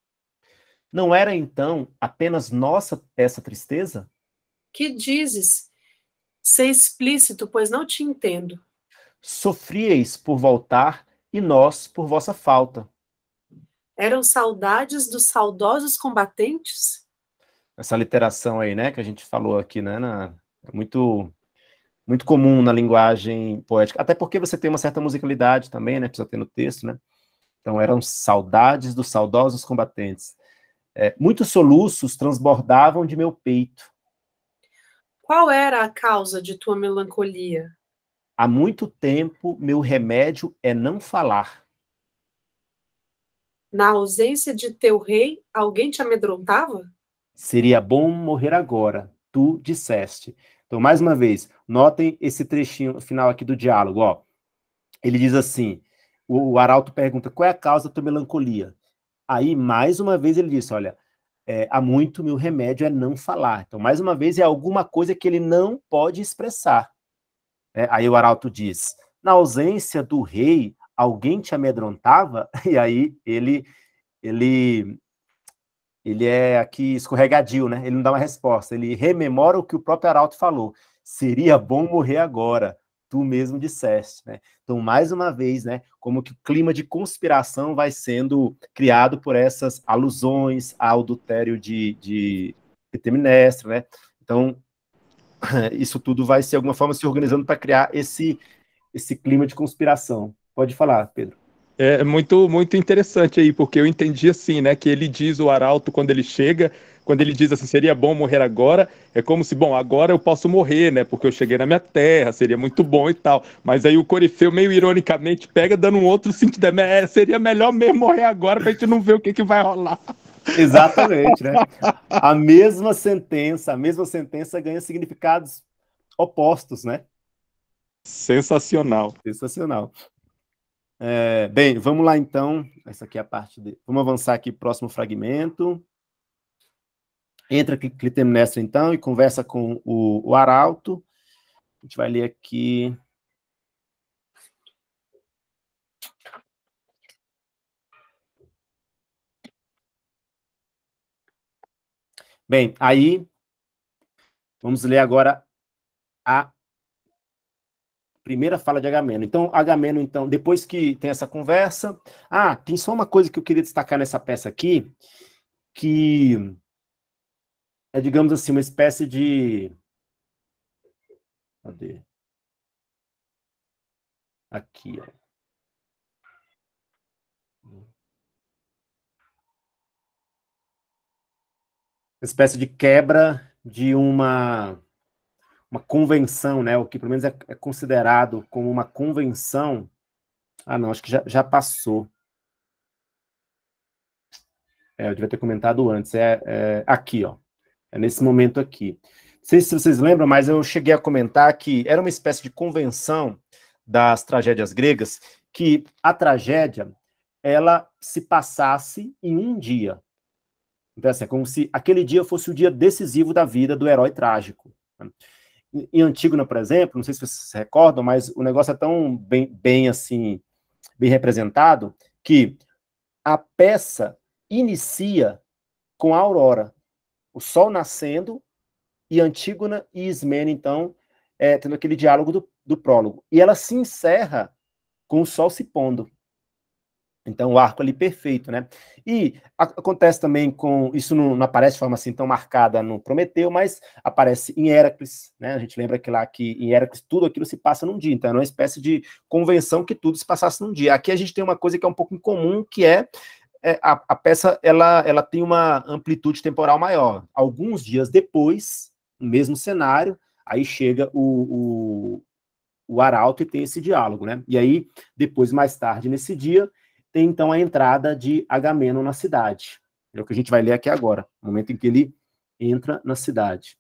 Não era então apenas nossa essa tristeza? Que dizes? Ser explícito, pois não te entendo. Sofrieis por voltar e nós por vossa falta. Eram saudades dos saudosos combatentes? Essa literação aí, né, que a gente falou aqui, né, na, é muito muito comum na linguagem poética, até porque você tem uma certa musicalidade também, né, precisa ter no texto, né? Então eram saudades dos saudosos combatentes. É, muitos soluços transbordavam de meu peito. Qual era a causa de tua melancolia? Há muito tempo, meu remédio é não falar. Na ausência de teu rei, alguém te amedrontava? Seria bom morrer agora, tu disseste. Então, mais uma vez, notem esse trechinho final aqui do diálogo. Ó. Ele diz assim: o, o arauto pergunta qual é a causa da tua melancolia. Aí, mais uma vez, ele diz: olha, é, há muito, meu remédio é não falar. Então, mais uma vez, é alguma coisa que ele não pode expressar. É, aí o arauto diz: na ausência do rei, alguém te amedrontava? (laughs) E aí ele, ele, ele é aqui escorregadio, né? Ele não dá uma resposta. Ele rememora o que o próprio arauto falou: seria bom morrer agora tu mesmo disseste, né? Então, mais uma vez, né, como que o clima de conspiração vai sendo criado por essas alusões ao adultério de, de Clitemnestra, né? Então, (laughs) isso tudo vai, de alguma forma, se organizando para criar esse, esse clima de conspiração. Pode falar, Pedro. É muito, muito interessante aí, porque eu entendi assim, né, que ele diz o arauto quando ele chega, quando ele diz assim, seria bom morrer agora, é como se, bom, agora eu posso morrer, né? Porque eu cheguei na minha terra, seria muito bom e tal. Mas aí o Corifeu, meio ironicamente, pega dando um outro sentido. É, seria melhor mesmo morrer agora pra gente não ver o que, que vai rolar. (laughs) Exatamente, né? A mesma sentença, a mesma sentença ganha significados opostos, né? Sensacional. Sensacional. É, bem, vamos lá então. Essa aqui é a parte de. Vamos avançar aqui próximo fragmento entra Clitemnestra, então, e conversa com o, o arauto. A gente vai ler aqui. Bem, aí vamos ler agora a primeira fala de Agamemnon. Então, Agamemnon, então, depois que tem essa conversa, ah, tem só uma coisa que eu queria destacar nessa peça aqui, que é, digamos assim, uma espécie de. Cadê? Aqui, ó. Uma espécie de quebra de uma uma convenção, né? O que pelo menos é, é, considerado como uma convenção. Ah, não, acho que já, já passou. É, eu devia ter comentado antes. É, é aqui, ó. É nesse momento aqui. Não sei se vocês lembram, mas eu cheguei a comentar que era uma espécie de convenção das tragédias gregas que a tragédia ela se passasse em um dia. Então, assim, é como se aquele dia fosse o dia decisivo da vida do herói trágico. Né? Em Antígona, por exemplo, não sei se vocês se recordam, mas o negócio é tão bem, bem assim, bem representado, que a peça inicia com a aurora o sol nascendo e Antígona e Ismênia, então, é, tendo aquele diálogo do, do prólogo. E ela se encerra com o sol se pondo. Então, o arco ali perfeito, né? E acontece também com. Isso não, não, aparece de forma assim tão marcada no Prometeu, mas aparece em Heracles, né? A gente lembra que lá que em Heracles tudo aquilo se passa num dia, então é uma espécie de convenção que tudo se passasse num dia. Aqui a gente tem uma coisa que é um pouco incomum, que é é, a, a, peça ela, ela tem uma amplitude temporal maior. Alguns dias depois, no mesmo cenário, aí chega o, o, o arauto e tem esse diálogo, né? E aí, depois, mais tarde nesse dia, tem então a entrada de Agamenon na cidade. É o que a gente vai ler aqui agora, o momento em que ele entra na cidade.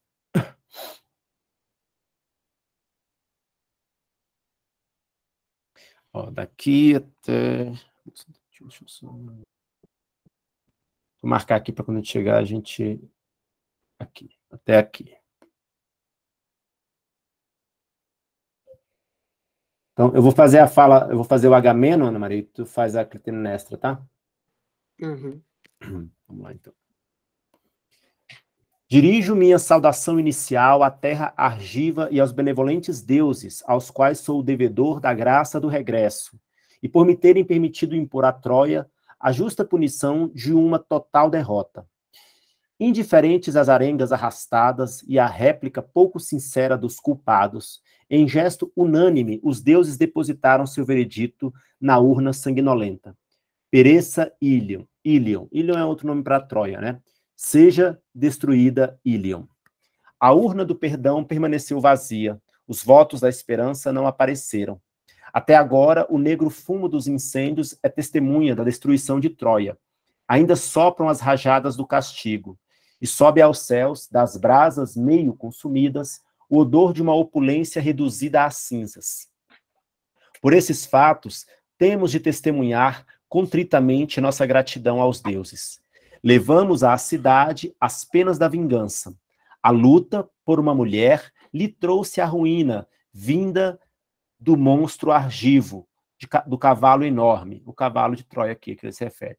Ó, daqui até. Deixa eu só... Vou marcar aqui para quando a gente chegar, a gente. Aqui, até aqui. Então, eu vou fazer a fala, eu vou fazer o H-, Ana Maria, e tu faz a Clitemnestra, tá? Uhum. (clears throat) Vamos lá, então. Dirijo minha saudação inicial à terra argiva e aos benevolentes deuses, aos quais sou o devedor da graça do regresso, e por me terem permitido impor a Troia, a justa punição de uma total derrota. Indiferentes às arengas arrastadas e à réplica pouco sincera dos culpados, em gesto unânime, os deuses depositaram seu veredito na urna sanguinolenta. Pereça Ilion. Ilion. Ilion é outro nome para Troia, né? Seja destruída Ilion. A urna do perdão permaneceu vazia. Os votos da esperança não apareceram. Até agora, o negro fumo dos incêndios é testemunha da destruição de Troia. Ainda sopram as rajadas do castigo, e sobe aos céus, das brasas meio consumidas, o odor de uma opulência reduzida a cinzas. Por esses fatos, temos de testemunhar contritamente nossa gratidão aos deuses. Levamos à cidade as penas da vingança. A luta por uma mulher lhe trouxe a ruína, vinda do monstro argivo, de, do cavalo enorme, o cavalo de Troia aqui que ele se refere,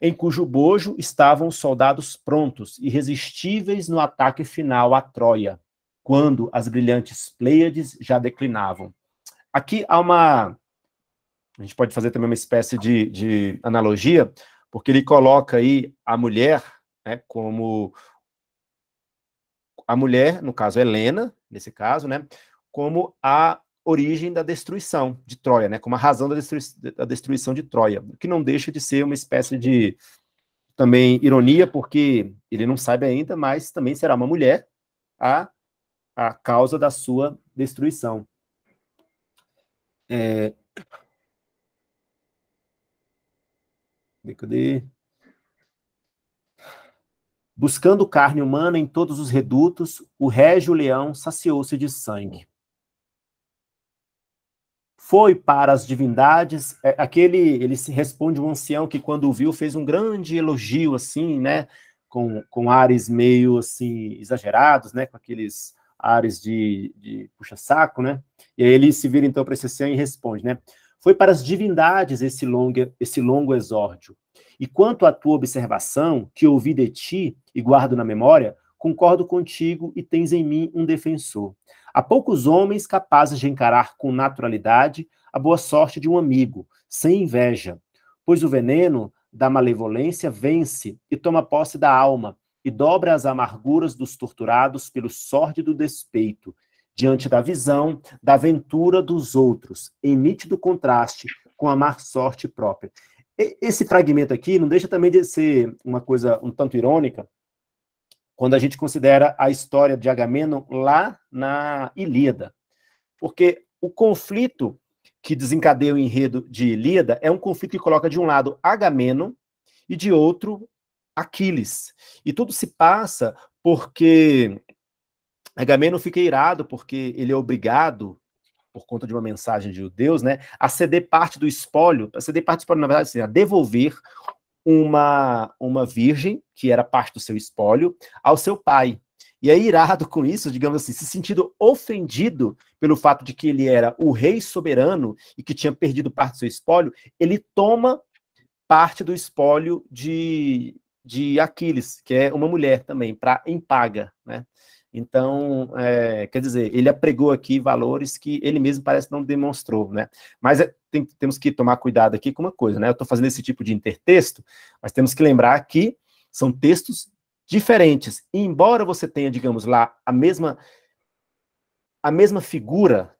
em cujo bojo estavam os soldados prontos, irresistíveis no ataque final à Troia, quando as brilhantes Pleiades já declinavam. Aqui há uma. A gente pode fazer também uma espécie de, de analogia, porque ele coloca aí a mulher né, como a mulher, no caso Helena, nesse caso, né, como a origem da destruição de Troia, né, como a razão da, destrui da destruição de Troia, que não deixa de ser uma espécie de também ironia, porque ele não sabe ainda, mas também será uma mulher a, a causa da sua destruição. É... Cadê? Buscando carne humana em todos os redutos, o régio leão saciou-se de sangue foi para as divindades. É, aquele, ele se responde um ancião que quando o viu fez um grande elogio assim, né, com, com ares meio assim exagerados, né, com aqueles ares de, de puxa-saco, né? E aí ele se vira então para esse ancião e responde, né? Foi para as divindades esse longo, esse longo exórdio. E quanto à tua observação, que ouvi de ti e guardo na memória, concordo contigo e tens em mim um defensor. Há poucos homens capazes de encarar com naturalidade a boa sorte de um amigo, sem inveja, pois o veneno da malevolência vence e toma posse da alma e dobra as amarguras dos torturados pelo sórdido despeito, diante da visão, da aventura dos outros, em nítido contraste com a má sorte própria. Esse fragmento aqui não deixa também de ser uma coisa um tanto irônica, quando a gente considera a história de Agamenon lá na Ilíada. Porque o conflito que desencadeia o enredo de Ilíada é um conflito que coloca de um lado Agamenon e de outro Aquiles. E tudo se passa porque Agamenon fica irado porque ele é obrigado por conta de uma mensagem de Deus, né, a ceder parte do espólio, a ceder parte do espólio, na verdade, assim, a devolver uma, uma virgem, que era parte do seu espólio, ao seu pai. E é irado com isso, digamos assim, se sentindo ofendido pelo fato de que ele era o rei soberano e que tinha perdido parte do seu espólio, ele toma parte do espólio de, de Aquiles, que é uma mulher também, para em paga. Né? Então, é, quer dizer, ele apregou aqui valores que ele mesmo parece não demonstrou, né? Mas é, tem, temos que tomar cuidado aqui com uma coisa, né? Eu estou fazendo esse tipo de intertexto, mas temos que lembrar que são textos diferentes. E embora você tenha, digamos lá, a mesma a mesma figura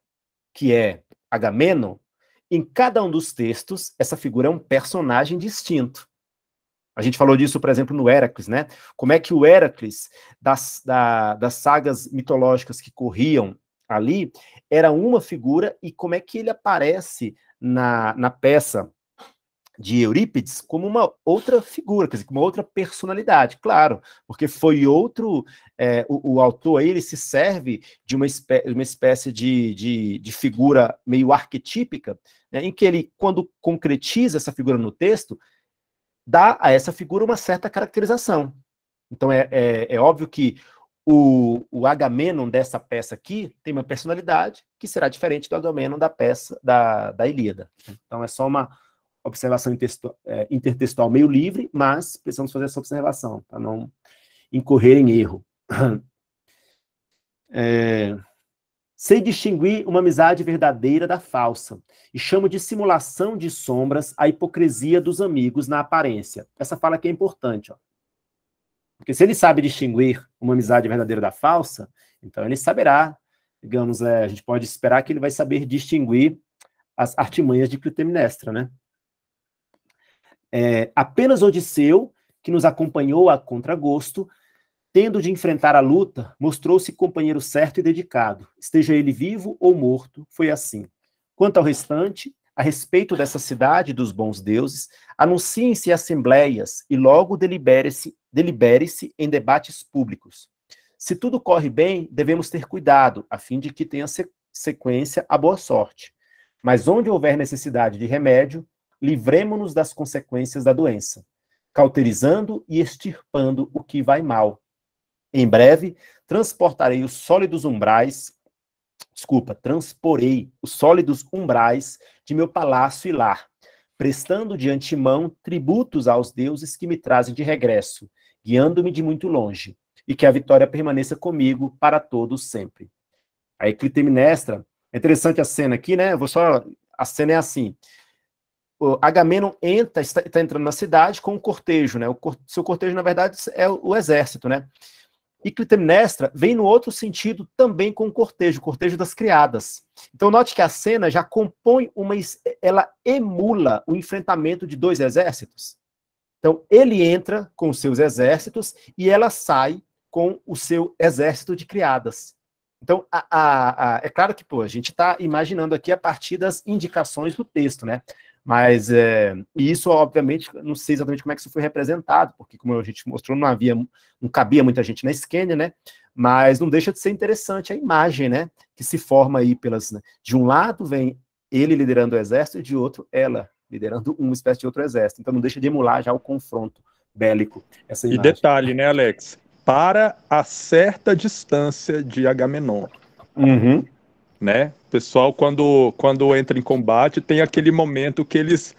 que é Agamemnon, em cada um dos textos essa figura é um personagem distinto. A gente falou disso, por exemplo, no Heracles, né? Como é que o Heracles, das, da, das sagas mitológicas que corriam ali, era uma figura e como é que ele aparece na, na peça de Eurípides como uma outra figura, quer dizer, como uma outra personalidade, claro, porque foi outro, é, o, o, autor aí, ele se serve de uma, espé uma espécie de, de, de, figura meio arquetípica, né, em que ele, quando concretiza essa figura no texto, dá a essa figura uma certa caracterização. Então é, é, é óbvio que o, o Agamenon dessa peça aqui tem uma personalidade que será diferente do Agamenon da peça da, da Ilíada. Então é só uma observação intertextual, é, intertextual meio livre, mas precisamos fazer essa observação para não incorrer em erro. (clears throat) é... Sei distinguir uma amizade verdadeira da falsa, e chamo de simulação de sombras a hipocrisia dos amigos na aparência. Essa fala aqui é importante, ó. Porque se ele sabe distinguir uma amizade verdadeira da falsa, então ele saberá, digamos, é, a gente pode esperar que ele vai saber distinguir as artimanhas de Clitemnestra, né? É, apenas Odisseu, que nos acompanhou a contragosto, Tendo de enfrentar a luta, mostrou-se companheiro certo e dedicado. Esteja ele vivo ou morto, foi assim. Quanto ao restante, a respeito dessa cidade dos bons deuses, anunciem-se assembleias e logo delibere-se delibere em debates públicos. Se tudo corre bem, devemos ter cuidado, a fim de que tenha sequência a boa sorte. Mas onde houver necessidade de remédio, livremo-nos das consequências da doença, cauterizando e extirpando o que vai mal, em breve, transportarei os sólidos umbrais, desculpa, transporei os sólidos umbrais de meu palácio e lar, prestando de antemão tributos aos deuses que me trazem de regresso, guiando-me de muito longe, e que a vitória permaneça comigo para todos sempre. Aí Clitemnestra, é interessante a cena aqui, né? vou só a cena é assim. O Agamenon entra, está, está entrando na cidade com o cortejo, né? O seu cortejo, na verdade, é o exército, né? E Clitemnestra vem no outro sentido também com o cortejo, o cortejo das criadas. Então note que a cena já compõe uma ela emula o enfrentamento de dois exércitos. Então ele entra com seus exércitos e ela sai com o seu exército de criadas. Então, a, a, a, é claro que pô, a gente está imaginando aqui a partir das indicações do texto, né? Mas é, isso, obviamente, não sei exatamente como é que isso foi representado, porque, como a gente mostrou, não havia, não cabia muita gente na Scania, né? Mas não deixa de ser interessante a imagem, né? Que se forma aí pelas. Né? De um lado vem ele liderando o exército, e de outro, ela liderando uma espécie de outro exército. Então não deixa de emular já o confronto bélico. Essa E detalhe, né, Alex? Para a certa distância de Agamenon. Uhum. Né? pessoal, quando, quando entra em combate, tem aquele momento que eles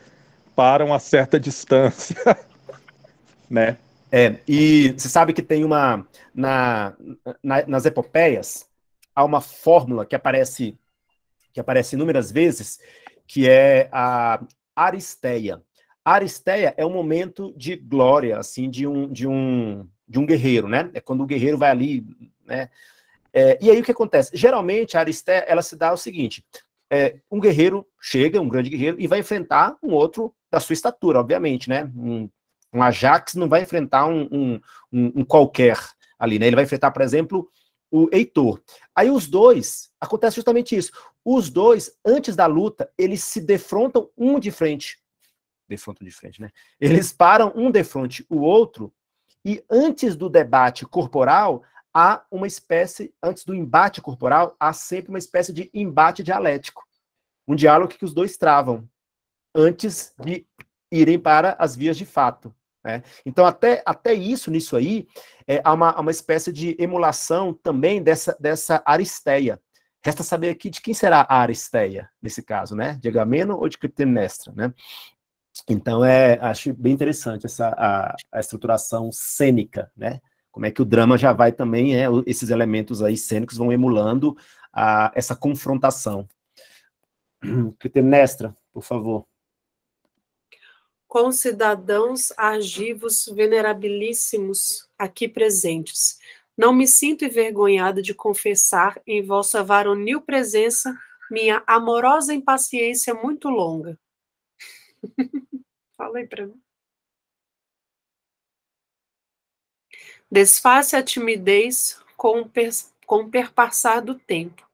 param a certa (laughs) distância, né? É, e você sabe que tem uma. Na, na, nas epopeias, há uma fórmula que aparece, que aparece inúmeras vezes, que é a Aristeia. Aristeia é um momento de glória, assim, de um, de um, de um guerreiro, né? É quando o guerreiro vai ali, né? É, e aí o que acontece? Geralmente a aristé ela se dá o seguinte: é, um guerreiro chega, um grande guerreiro, e vai enfrentar um outro da sua estatura, obviamente, né? Um, um Ajax não vai enfrentar um, um, um, qualquer ali, né? Ele vai enfrentar, por exemplo, o Heitor. Aí os dois, acontece justamente isso. Os dois, antes da luta, eles se defrontam um de frente. Defrontam de frente, né? Eles param um de frente o outro, e antes do debate corporal, há uma espécie, antes do embate corporal, há sempre uma espécie de embate dialético. Um diálogo que os dois travam antes de irem para as vias de fato. Né? Então, até, até isso, nisso aí, é, há uma, uma espécie de emulação também dessa, dessa aristeia. Resta saber aqui de quem será a aristeia, nesse caso, né? De Agamemnon ou de Criptemnestra, né? Então, é, acho bem interessante essa a, a estruturação cênica, né? como é que o drama já vai também, é, esses elementos aí cênicos vão emulando a, essa confrontação. (clears throat) Critemnestra, por favor. Com cidadãos argivos venerabilíssimos aqui presentes, não me sinto envergonhada de confessar em vossa varonil presença minha amorosa impaciência muito longa. (laughs) Falei para mim. Desface a timidez com o, per, com o perpassar do tempo.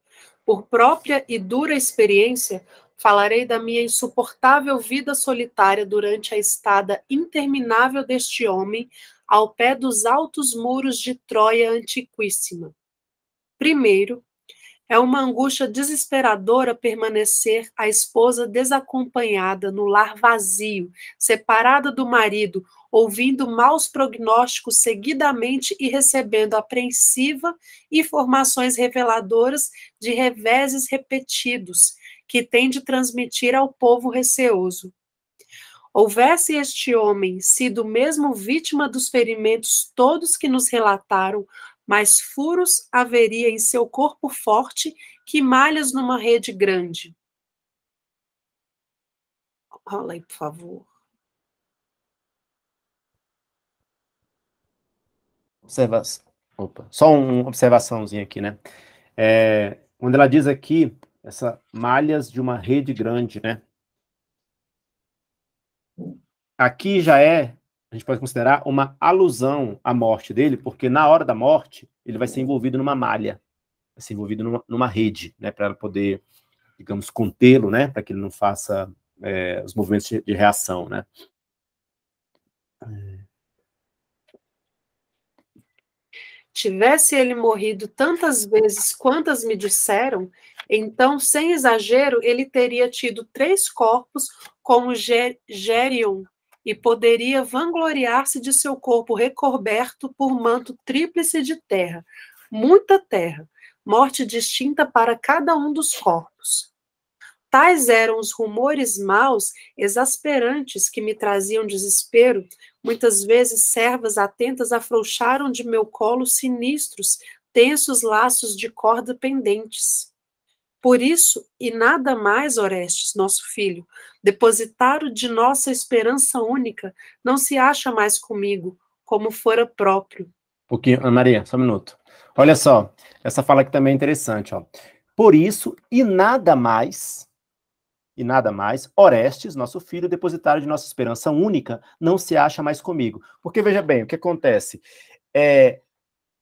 Por própria e dura experiência, falarei da minha insuportável vida solitária durante a estada interminável deste homem ao pé dos altos muros de Troia antiquíssima. Primeiro, é uma angústia desesperadora permanecer a esposa desacompanhada no lar vazio, separada do marido, ouvindo maus prognósticos seguidamente e recebendo apreensiva informações reveladoras de reveses repetidos, que tem de transmitir ao povo receoso. Houvesse este homem sido mesmo vítima dos ferimentos todos que nos relataram, mas furos haveria em seu corpo forte que malhas numa rede grande. Rola aí, por favor. Observação. Opa, só uma observaçãozinha aqui, né? É, quando ela diz aqui, essa malhas de uma rede grande, né? Aqui já é a gente pode considerar uma alusão à morte dele, porque na hora da morte ele vai ser uhum. envolvido numa malha, vai ser envolvido numa, numa rede, né, para poder, digamos, contê-lo, né, para que ele não faça é, os movimentos de, de reação, né. Tivesse ele morrido tantas vezes quantas me disseram, então, sem exagero, ele teria tido três corpos como Ger Gerion e poderia vangloriar-se de seu corpo recoberto por manto tríplice de terra, muita terra, morte distinta para cada um dos corpos. Tais eram os rumores maus, exasperantes, que me traziam desespero. Muitas vezes, servas atentas afrouxaram de meu colo sinistros, tensos laços de corda pendentes. Por isso, e nada mais, Orestes, nosso filho, depositário de nossa esperança única, não se acha mais comigo, como fora próprio. Um pouquinho, Ana Maria, só um minuto. Olha só, essa fala aqui também é interessante, ó. Por isso, e nada mais, e nada mais, Orestes, nosso filho, depositário de nossa esperança única, não se acha mais comigo. Porque veja bem, o que acontece? É,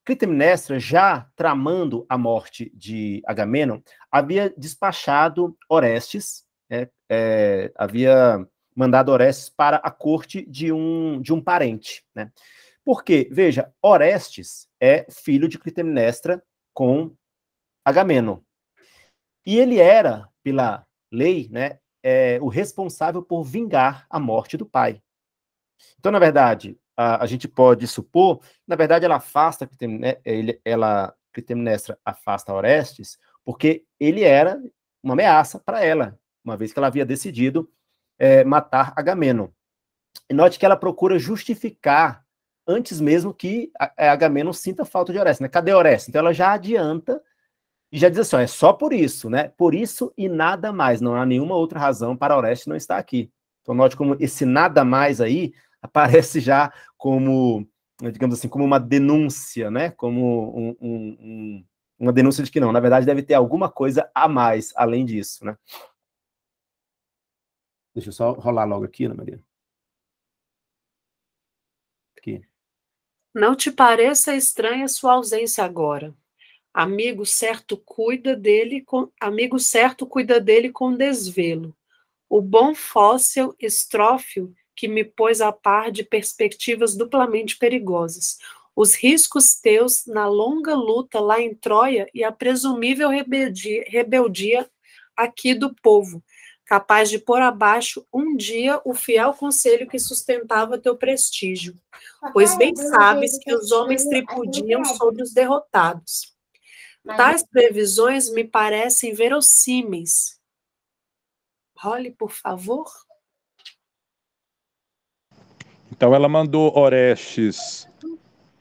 Clitemnestra, já tramando a morte de Agamenon, havia despachado Orestes, é, é, havia mandado Orestes para a corte de um, de um parente. Né? Porque, veja, Orestes é filho de Clitemnestra com Agamenon. E ele era, pela lei, né, é, o responsável por vingar a morte do pai. Então, na verdade, a, a gente pode supor, na verdade ela afasta, né, ele, ela, Clitemnestra afasta Orestes, porque ele era uma ameaça para ela, uma vez que ela havia decidido é, matar Agamenon. E note que ela procura justificar antes mesmo que é, Agamenon sinta falta de Orestes, né? Cadê Orestes? Então ela já adianta e já diz assim, ó, é só por isso, né? Por isso e nada mais, não há nenhuma outra razão para Orestes não estar aqui. Então note como esse nada mais aí (laughs) aparece já como, digamos assim, como uma denúncia, né? Como um, um, um, uma denúncia de que não, na verdade deve ter alguma coisa a mais além disso, né? Deixa eu só rolar logo aqui, Ana Maria. Aqui. Não te pareça estranha sua ausência agora. Amigo certo cuida dele com amigo certo cuida dele com desvelo. O bom fóssil estrófio que me pôs a par de perspectivas duplamente perigosas. Os riscos teus na longa luta lá em Troia e a presumível rebeldia, rebeldia aqui do povo, capaz de pôr abaixo um dia o fiel conselho que sustentava teu prestígio. Pois bem sabes que os homens é tripudiam sobre os derrotados. Tais previsões me parecem verossímeis. Role, por favor. Então ela mandou Orestes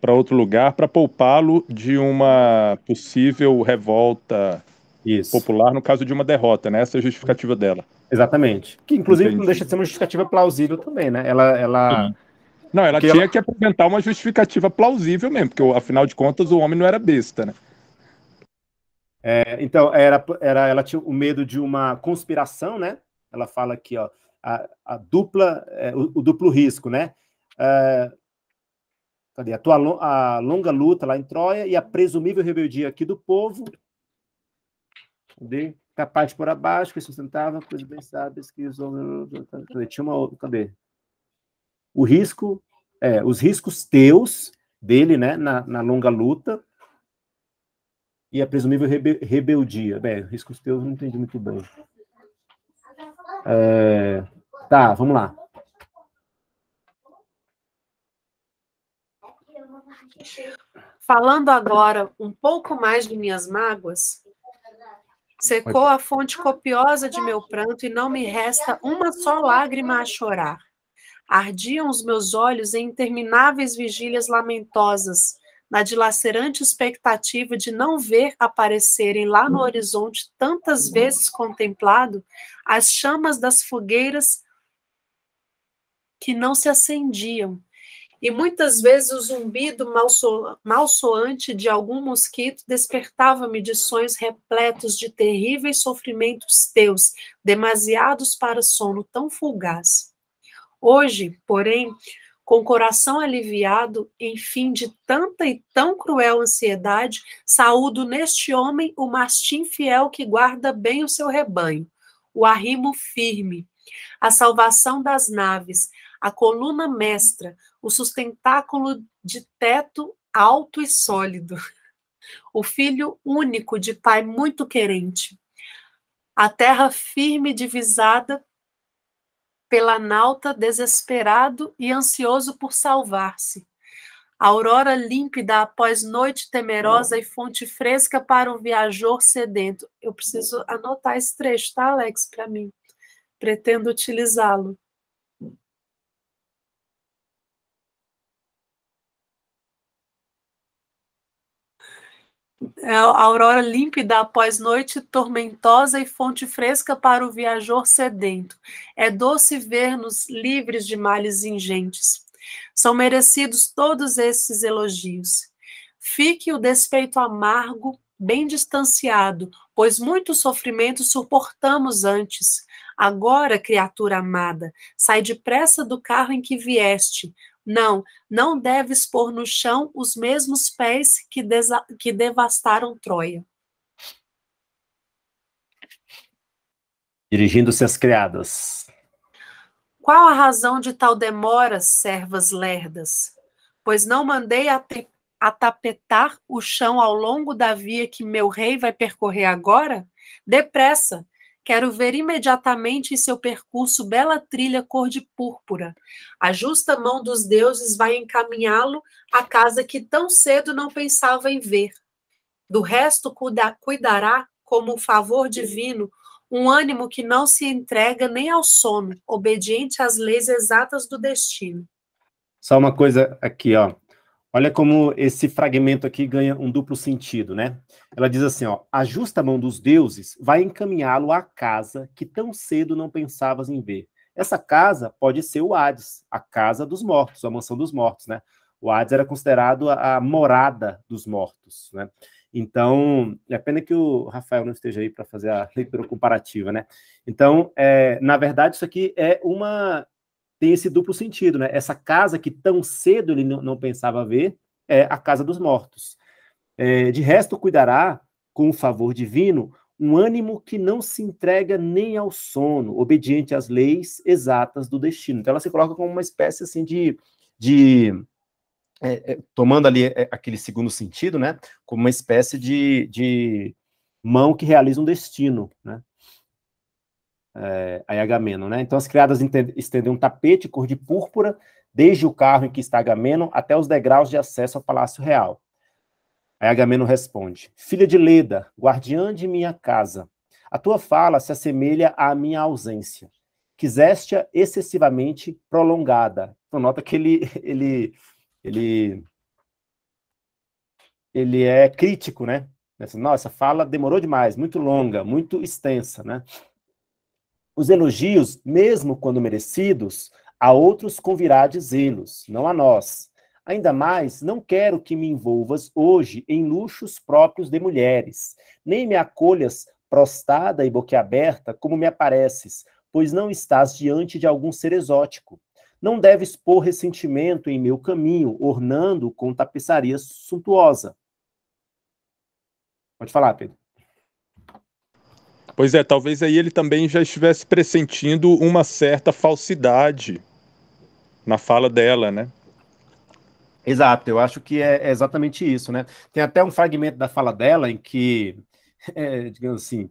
para outro lugar para poupá-lo de uma possível revolta Isso. popular no caso de uma derrota, né? Essa é a justificativa dela. Exatamente. Que inclusive Entendi. não deixa de ser uma justificativa plausível também, né? Ela, ela... Ah. Não, ela tinha ela... que apresentar uma justificativa plausível mesmo, porque afinal de contas o homem não era besta, né? É, então era, era ela tinha o medo de uma conspiração, né? Ela fala aqui, ó, a, a dupla, é, o, o duplo risco, né? É, cadê? A tua a longa luta lá em Troia e a presumível rebeldia aqui do povo. Cadê? Capaz por abaixo, que é sustentava, pois bem sabes que os homens. Tinha uma outra. Cadê? O risco, é, os riscos teus dele, né, na, na longa luta, e a presumível rebe rebeldia. Bem, riscos teus eu não entendi muito bem. É, tá, vamos lá. Falando agora um pouco mais de minhas mágoas, secou a fonte copiosa de meu pranto e não me resta uma só lágrima a chorar. Ardiam os meus olhos em intermináveis vigílias lamentosas, na dilacerante expectativa de não ver aparecerem lá no horizonte, tantas vezes contemplado, as chamas das fogueiras que não se acendiam e muitas vezes o zumbido malsoante de algum mosquito despertava-me de sonhos repletos de terríveis sofrimentos teus, demasiados para sono tão fugaz. Hoje, porém, com o coração aliviado, enfim, de tanta e tão cruel ansiedade, saúdo neste homem o mastim fiel que guarda bem o seu rebanho, o arrimo firme, a salvação das naves, a coluna mestra, o sustentáculo de teto alto e sólido, (laughs) o filho único de pai muito querente, a terra firme divisada pela nauta desesperado e ansioso por salvar-se. Aurora límpida após noite temerosa e fonte fresca para o viajor sedento. Eu preciso anotar esse trecho, tá, Alex, para mim. Pretendo utilizá-lo. É a aurora límpida após noite tormentosa e fonte fresca para o viajor sedento. É doce ver-nos livres de males ingentes. São merecidos todos esses elogios. Fique o despeito amargo, bem distanciado, pois muito sofrimento suportamos antes. Agora, criatura amada, sai depressa do carro em que vieste, não, não deves pôr no chão os mesmos pés que, que devastaram Troia. Dirigindo-se às criadas. Qual a razão de tal demora, servas lerdas? Pois não mandei atapetar o chão ao longo da via que meu rei vai percorrer agora? Depressa, Quero ver imediatamente em seu percurso bela trilha cor de púrpura. A justa mão dos deuses vai encaminhá-lo à casa que tão cedo não pensava em ver. Do resto cuidará como favor divino um ânimo que não se entrega nem ao sono, obediente às leis exatas do destino. Só uma coisa aqui, ó. Olha como esse fragmento aqui ganha um duplo sentido, né? Ela diz assim, ó, a justa mão dos deuses vai encaminhá-lo à casa que tão cedo não pensavas em ver. Essa casa pode ser o Hades, a casa dos mortos, a mansão dos mortos, né? O Hades era considerado a, a morada dos mortos, né? Então, é pena que o Rafael não esteja aí para fazer a leitura comparativa, né? Então, é, na verdade, isso aqui é uma tem esse duplo sentido, né? Essa casa que tão cedo ele não, pensava ver é a casa dos mortos. É, de resto, cuidará, com o favor divino, um ânimo que não se entrega nem ao sono, obediente às leis exatas do destino. Então, ela se coloca como uma espécie assim de. de é, é, tomando ali é, aquele segundo sentido, né? Como uma espécie de, de mão que realiza um destino, né? é, aí é Agamemnon, né? Então as criadas estenderam um tapete cor de púrpura desde o carro em que está Agamemnon até os degraus de acesso ao Palácio Real. Aí Agamemnon responde: Filha de Leda, guardiã de minha casa, a tua fala se assemelha à minha ausência. Quiseste-a excessivamente prolongada. Então nota que ele ele ele ele é crítico, né? Nossa, fala demorou demais, muito longa, muito extensa, né? Os elogios, mesmo quando merecidos, a outros convirá dizê-los, não a nós. Ainda mais, não quero que me envolvas hoje em luxos próprios de mulheres, nem me acolhas prostada e boquiaberta como me apareces, pois não estás diante de algum ser exótico. Não deves pôr ressentimento em meu caminho, ornando com tapeçaria suntuosa. Pode falar, Pedro. Pois é, talvez aí ele também já estivesse pressentindo uma certa falsidade na fala dela, né? Exato, eu acho que é, é exatamente isso, né? Tem até um fragmento da fala dela em que, (laughs) é, digamos assim,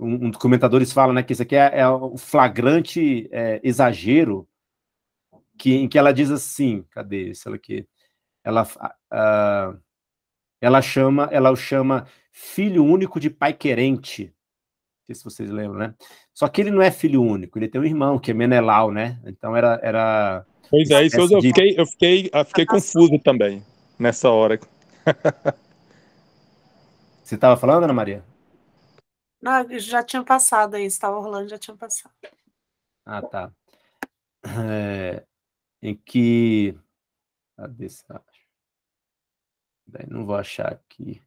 um, um, dos comentadores fala né, que isso aqui é, é um flagrante é, exagero, que, em que ela diz assim, cadê isso aqui? Ela, uh, ela chama, ela o chama filho único de pai querente sei se vocês lembram, né? Só que ele não é filho único, ele tem um irmão, que é Menelau, né? Então era. era pois é, isso eu, de... fiquei, eu fiquei, eu fiquei confuso também nessa hora. (laughs) Você estava falando, Ana Maria? Não, já tinha passado aí, estava rolando, já tinha passado. Ah, tá. É, em que. Cadê se Não vou achar aqui.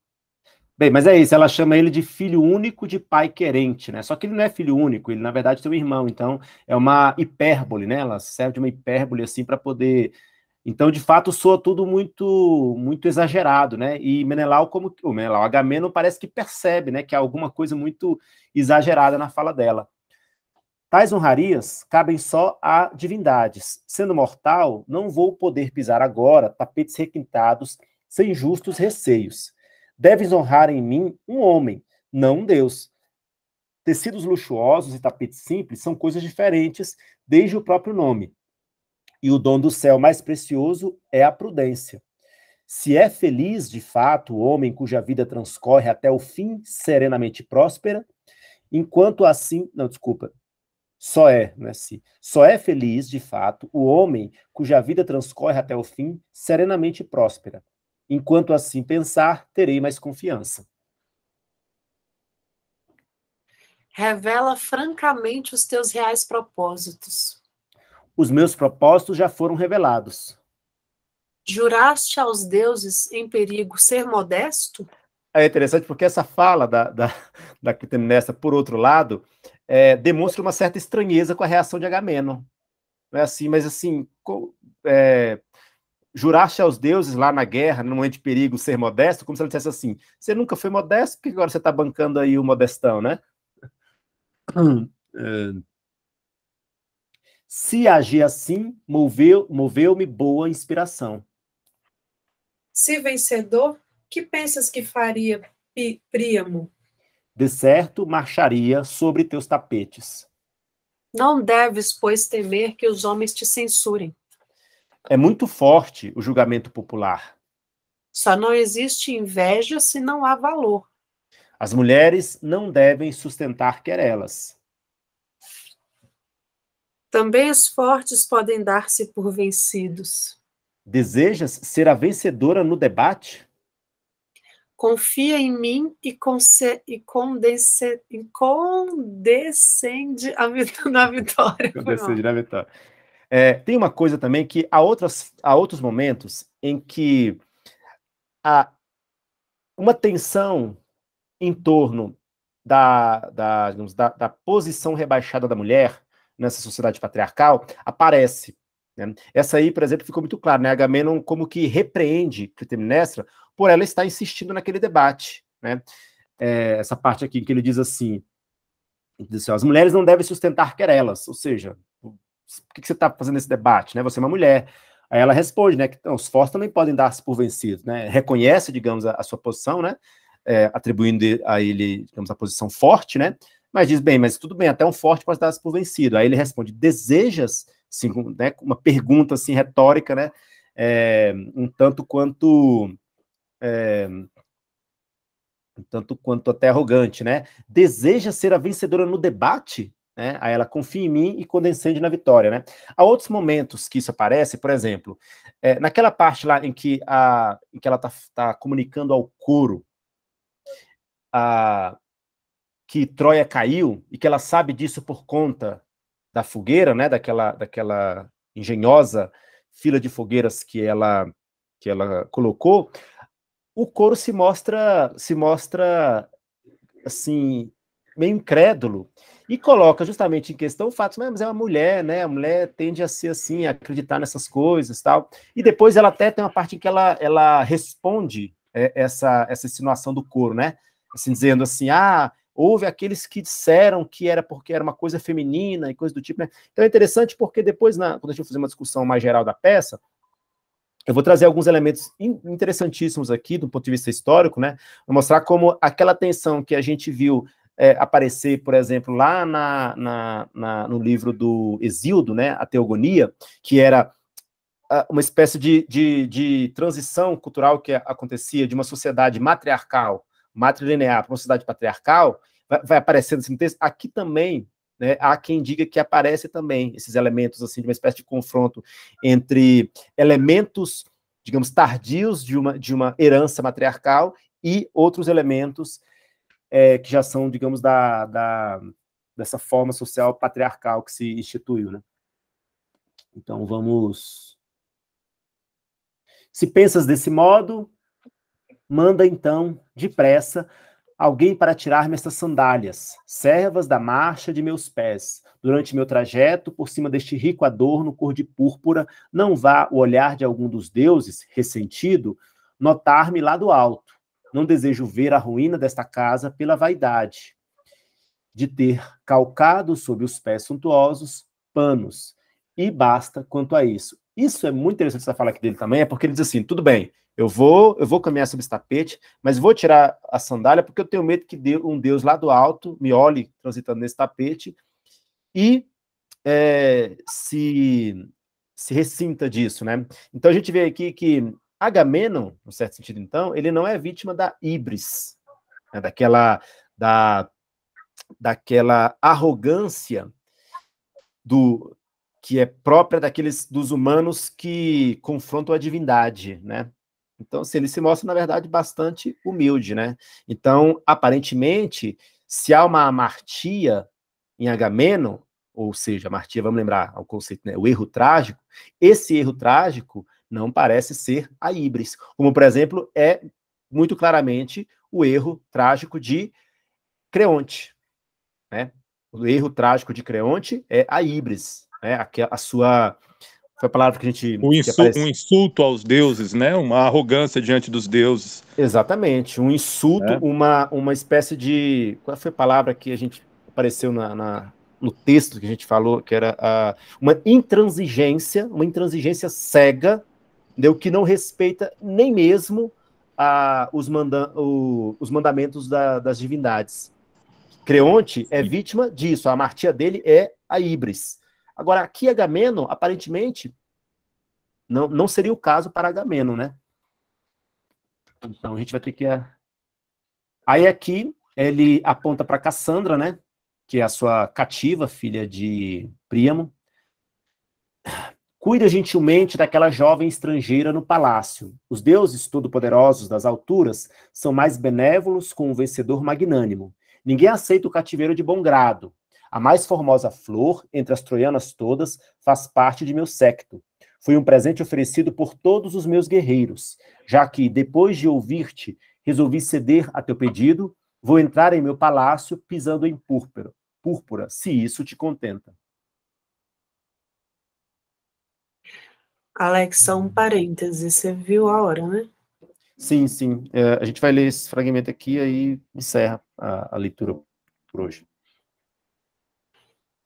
Bem, mas é isso, ela chama ele de filho único de pai querente, né? Só que ele não é filho único, ele na verdade tem um irmão, então é uma hipérbole, né? Ela serve de uma hipérbole assim para poder. Então, de fato, soa tudo muito muito exagerado, né? E Menelau, como o Menelau Agamemnon parece que percebe, né, que há alguma coisa muito exagerada na fala dela. Tais honrarias cabem só a divindades. Sendo mortal, não vou poder pisar agora tapetes requintados sem justos receios Deves honrar em mim um homem, não um Deus. Tecidos luxuosos e tapetes simples são coisas diferentes desde o próprio nome. E o dom do céu mais precioso é a prudência. Se é feliz de fato o homem cuja vida transcorre até o fim serenamente próspera, enquanto assim, não, desculpa, só é, né, se, só é feliz de fato o homem cuja vida transcorre até o fim serenamente próspera. Enquanto assim pensar, terei mais confiança. Revela francamente os teus reais propósitos. Os meus propósitos já foram revelados. Juraste aos deuses em perigo ser modesto? É interessante porque essa fala da, da, (laughs) da Clitemnestra, por outro lado, é, demonstra uma certa estranheza com a reação de Agamenon. Não é assim, mas assim, é, juraste aos deuses lá na guerra, no momento de perigo, ser modesto, como se ele dissesse assim: você nunca foi modesto, porque agora você está bancando aí o modestão, né? (clears throat) É. Se agir assim, moveu-me moveu boa inspiração. Se vencedor, que pensas que faria, Príamo? De certo, marcharia sobre teus tapetes. Não deves, pois, temer que os homens te censurem é muito forte o julgamento popular. Só não existe inveja se não há valor. As mulheres não devem sustentar querelas. Também os fortes podem dar-se por vencidos. Desejas ser a vencedora no debate? Confia em mim e, e, condesce, a (laughs) na vitória. condescende na vitória. É, tem uma coisa também que há, outras, há outros momentos em que há uma tensão em torno da, da, digamos, da, da posição rebaixada da mulher nessa sociedade patriarcal aparece. Né? Essa aí, por exemplo, ficou muito claro, né? Agamenon como que repreende Clitemnestra por ela estar insistindo naquele debate, né? É, essa parte aqui que ele diz assim, ele diz assim, as mulheres não devem sustentar querelas, ou seja, por que, que você está fazendo esse debate, né? Você é uma mulher. Aí ela responde, né, que os fortes também podem dar-se por vencidos, né? Reconhece, digamos, a, a sua posição, né? É, atribuindo a ele, digamos, a posição forte, né? Mas diz, bem, mas tudo bem, até um forte pode dar-se por vencido. Aí ele responde, desejas, assim, né, uma pergunta, assim, retórica, né? É, um tanto quanto... É, um tanto quanto até arrogante, né? Deseja ser a vencedora no debate? né? Aí ela confia em mim e condescende na vitória, né? Há outros momentos que isso aparece, por exemplo, é, naquela parte lá em que, a, em que ela está tá comunicando ao coro a, que Troia caiu e que ela sabe disso por conta da fogueira, né? Daquela, daquela engenhosa fila de fogueiras que ela que ela colocou, o coro se mostra se mostra assim meio incrédulo e coloca justamente em questão o fato, ah, mas é uma mulher, né? A mulher tende a ser assim, a acreditar nessas coisas tal. E depois ela até tem uma parte em que ela, ela responde é, essa, essa insinuação do coro, né? Assim, dizendo assim, ah, houve aqueles que disseram que era porque era uma coisa feminina e coisa do tipo, né? Então é interessante porque depois, na, quando a gente fazer uma discussão mais geral da peça, eu vou trazer alguns elementos interessantíssimos aqui, do ponto de vista histórico, né? Vou mostrar como aquela tensão que a gente viu é, aparecer, por exemplo, lá na, na, na, no livro do Exildo, né, a Teogonia, que era ah, uma espécie de, de, de transição cultural que acontecia de uma sociedade matriarcal, matrilinear, para uma sociedade patriarcal, vai, vai aparecendo assim, aqui também né, há quem diga que aparece também esses elementos assim de uma espécie de confronto entre elementos, digamos, tardios de uma, de uma herança matriarcal e outros elementos é, que já são, digamos, da, da, dessa forma social patriarcal que se instituiu. Né? Então, vamos. Se pensas desse modo, manda então, depressa, alguém para tirar-me estas sandálias, servas da marcha de meus pés. Durante meu trajeto, por cima deste rico adorno cor de púrpura, não vá o olhar de algum dos deuses, ressentido, notar-me lá do alto. Não desejo ver a ruína desta casa pela vaidade de ter calcado sob os pés suntuosos panos. E basta quanto a isso. Isso é muito interessante essa fala aqui dele também, é porque ele diz assim: tudo bem, eu vou, eu vou caminhar sobre esse tapete, mas vou tirar a sandália porque eu tenho medo que um Deus lá do alto me olhe transitando nesse tapete e é, se se recinta disso, né? Então a gente vê aqui que Agamenon, no certo sentido, então, ele não é vítima da ibris, né, daquela, da, daquela arrogância do que é própria daqueles dos humanos que confrontam a divindade, né? Então, assim, ele se mostra, na verdade, bastante humilde, né? Então, aparentemente, se há uma amartia em Agamemnon, ou seja, amartia, vamos lembrar o conceito, né? O erro trágico, esse erro trágico não parece ser a Ibris. Como, por exemplo, é muito claramente o erro trágico de Creonte. Né? O erro trágico de Creonte é a Ibris, né? a, a sua foi a palavra que a gente. Um insulto, um insulto, aos deuses, né? Uma arrogância diante dos deuses. Exatamente. Um insulto, é. uma, uma espécie de. Qual foi a palavra que a gente apareceu na, na no texto que a gente falou, que era uma intransigência, uma intransigência cega entendeu? que não respeita nem mesmo a, os, manda, o, os mandamentos da, das divindades. Creonte é vítima disso, a martia dele é a Ibris. Agora, aqui Agameno, aparentemente, não, não seria o caso para Agameno, né? Então, a gente vai ter que... É, aí aqui, ele aponta para Cassandra, né? Que é a sua cativa, filha de Príamo. Cuida gentilmente daquela jovem estrangeira no palácio. Os deuses todo-poderosos das alturas são mais benévolos com o vencedor magnânimo. Ninguém aceita o cativeiro de bom grado. A mais formosa flor, entre as troianas todas, faz parte de meu séquito. Foi um presente oferecido por todos os meus guerreiros, já que, depois de ouvir-te, resolvi ceder a teu pedido, vou entrar em meu palácio pisando em púrpura, púrpura, se isso te contenta. Alex, só um parêntese, você viu a hora, né? Sim, sim. É, a gente vai ler esse fragmento aqui e encerra a, a leitura por hoje.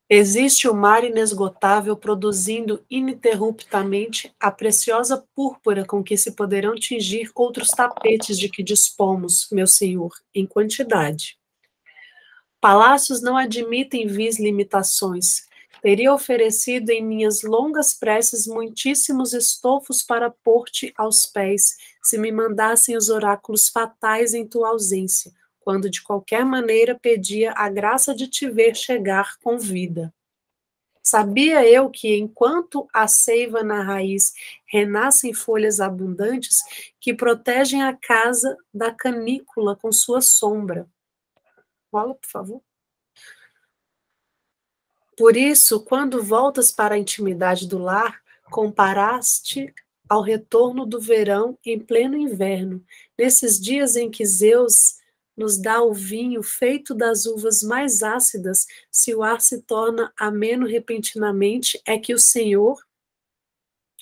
Existe o mar inesgotável produzindo ininterruptamente a preciosa púrpura com que se poderão tingir outros tapetes de que dispomos, meu senhor, em quantidade. Palácios não admitem vis limitações, teria oferecido em minhas longas preces muitíssimos estofos para pôr-te aos pés, se me mandassem os oráculos fatais em tua ausência, quando de qualquer maneira pedia a graça de te ver chegar com vida. Sabia eu que, enquanto a seiva na raiz renascem folhas abundantes que protegem a casa da canícula com sua sombra. Rola, por favor. Por isso, quando voltas para a intimidade do lar, comparaste ao retorno do verão em pleno inverno, nesses dias em que Zeus nos dá o vinho feito das uvas mais ácidas, se o ar se torna ameno repentinamente, é que o Senhor,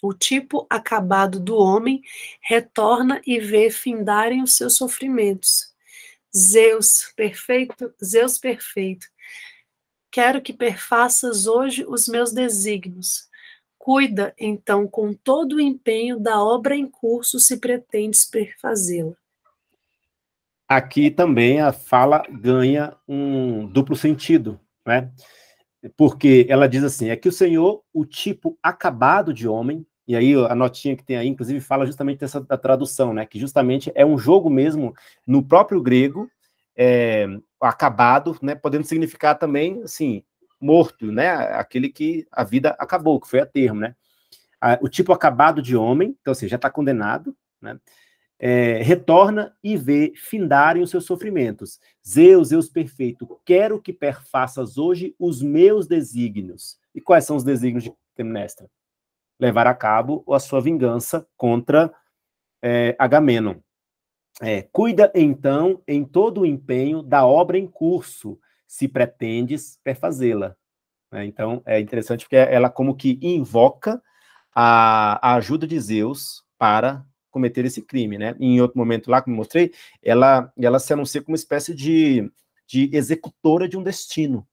o tipo acabado do homem, retorna e vê findarem os seus sofrimentos. Zeus perfeito, Zeus perfeito, quero que perfaças hoje os meus desígnios. Cuida, então, com todo o empenho da obra em curso, se pretendes perfazê-la. Aqui também a fala ganha um duplo sentido, né? Porque ela diz assim: é que o Senhor, o tipo acabado de homem, e aí a notinha que tem aí, inclusive, fala justamente dessa da tradução, né? Que justamente é um jogo mesmo no próprio grego, é, acabado, né? Podendo significar também, assim, morto, né? Aquele que a vida acabou, que foi a termo, né? o tipo acabado de homem, então, assim, já está condenado, né? É, retorna e vê findarem os seus sofrimentos. Zeus, Zeus perfeito, quero que perfaças hoje os meus desígnios. E quais são os desígnios de Temnestra? Levar a cabo a sua vingança contra é, Agamenon. É, cuida, então, em todo o empenho da obra em curso, se pretendes perfazê-la. É, né? então, é interessante porque ela como que invoca a, a ajuda de Zeus para cometer esse crime, né? Em outro momento lá, como eu mostrei, ela, ela se anuncia como uma espécie de, de executora de um destino.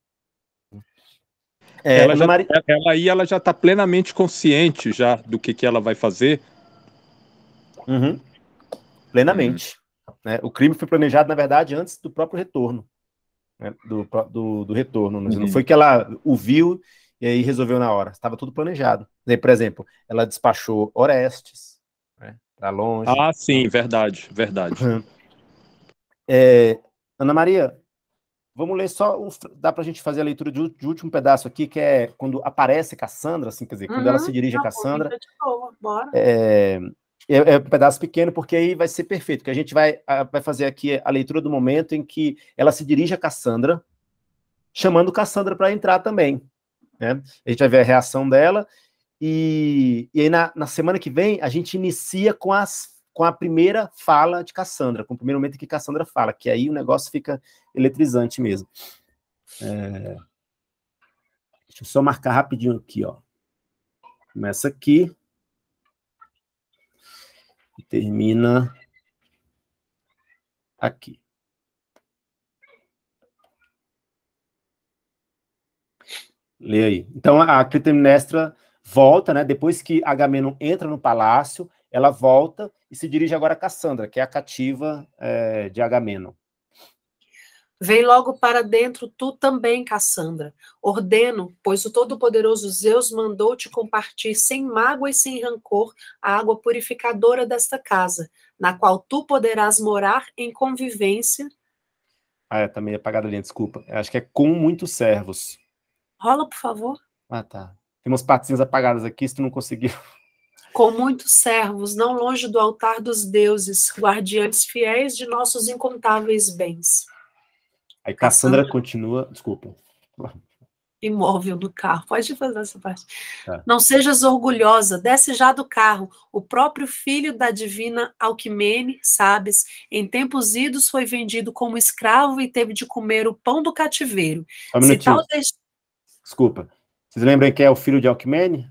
É, ela, já, Mari... Tá, ela aí ela já está plenamente consciente já do que, que ela vai fazer. Uhum plenamente. Uhum. Né? O crime foi planejado, na verdade, antes do próprio retorno. Né? Do, do, do, retorno. Né? Uhum. Não foi que ela o viu e aí resolveu na hora. Estava tudo planejado. Né? por exemplo, ela despachou Orestes né? para longe. Ah, sim, verdade, verdade. É, Ana Maria, vamos ler só. Um, dá para a gente fazer a leitura de, de, último pedaço aqui, que é quando aparece Cassandra, assim, quer dizer, uhum, quando ela uhum. se dirige a Cassandra. É, é, é, um pedaço pequeno, porque aí vai ser perfeito, que a gente vai, a, vai fazer aqui a leitura do momento em que ela se dirige a Cassandra, chamando Cassandra para entrar também. Né? A gente vai ver a reação dela, e, e aí na, na, semana que vem a gente inicia com, as, com a primeira fala de Cassandra, com o primeiro momento em que Cassandra fala, que aí o negócio fica eletrizante mesmo. É... Deixa eu só marcar rapidinho aqui, ó. Começa aqui e termina aqui. Lê aí. Então, a Clitemnestra volta, né? Depois que Agamenon entra no palácio, ela volta e se dirige agora a Cassandra, que é a cativa é, de Agamenon. Vem logo para dentro tu também, Cassandra. Ordeno, pois o Todo-Poderoso Zeus mandou te compartir sem mágoa e sem rancor a água purificadora desta casa, na qual tu poderás morar em convivência. Ah, é, também tá apagada ali, desculpa. Eu acho que é com muitos servos. Rola, por favor. Ah, tá. Tem umas patinhas apagadas aqui, se tu não conseguiu. Com muitos servos, não longe do altar dos deuses, guardiães fiéis de nossos incontáveis bens. Aí Cassandra, continua, desculpa. Imóvel do carro, pode fazer essa parte. Tá. Não sejas orgulhosa, desce já do carro. O próprio filho da divina Alquimene, sabes, em tempos idos foi vendido como escravo e teve de comer o pão do cativeiro. Um Se tal dest... Desculpa. Vocês lembram quem é o filho de Alquimene?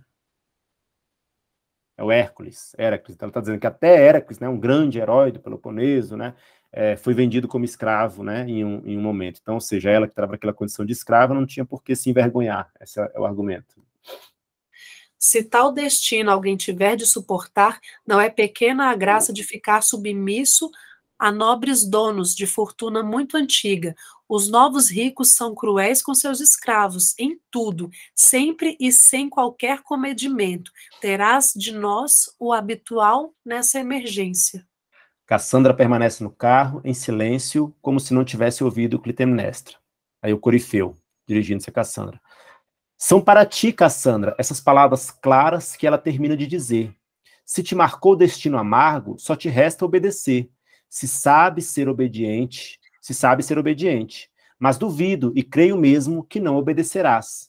É o Hércules, Hércules. Então, ela está dizendo que até Hércules, né, um grande herói do Peloponeso, né, é, foi vendido como escravo né, em, um, em um momento. Então, ou seja, ela que estava naquela condição de escrava não tinha por que se envergonhar. Esse é o argumento. Se tal destino alguém tiver de suportar, não é pequena a graça de ficar submisso a nobres donos de fortuna muito antiga. Os novos ricos são cruéis com seus escravos, em tudo, sempre e sem qualquer comedimento. Terás de nós o habitual nessa emergência. Cassandra permanece no carro, em silêncio, como se não tivesse ouvido Clitemnestra. Aí o Corifeu, dirigindo-se a Cassandra. São para ti, Cassandra, essas palavras claras que ela termina de dizer. Se te marcou destino amargo, só te resta obedecer. Se sabe ser obediente, se sabe ser obediente. Mas duvido e creio mesmo que não obedecerás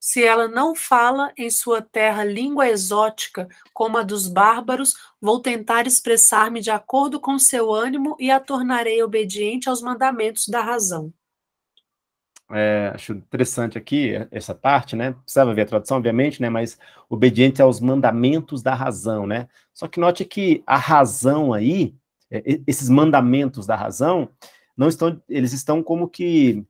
se ela não fala em sua terra língua exótica, como a dos bárbaros, vou tentar expressar-me de acordo com seu ânimo e a tornarei obediente aos mandamentos da razão. É, acho interessante aqui essa parte, né? Precisava ver a tradução, obviamente, né? Mas obediente aos mandamentos da razão, né? Só que note que a razão aí, é, esses mandamentos da razão, não estão, eles estão como que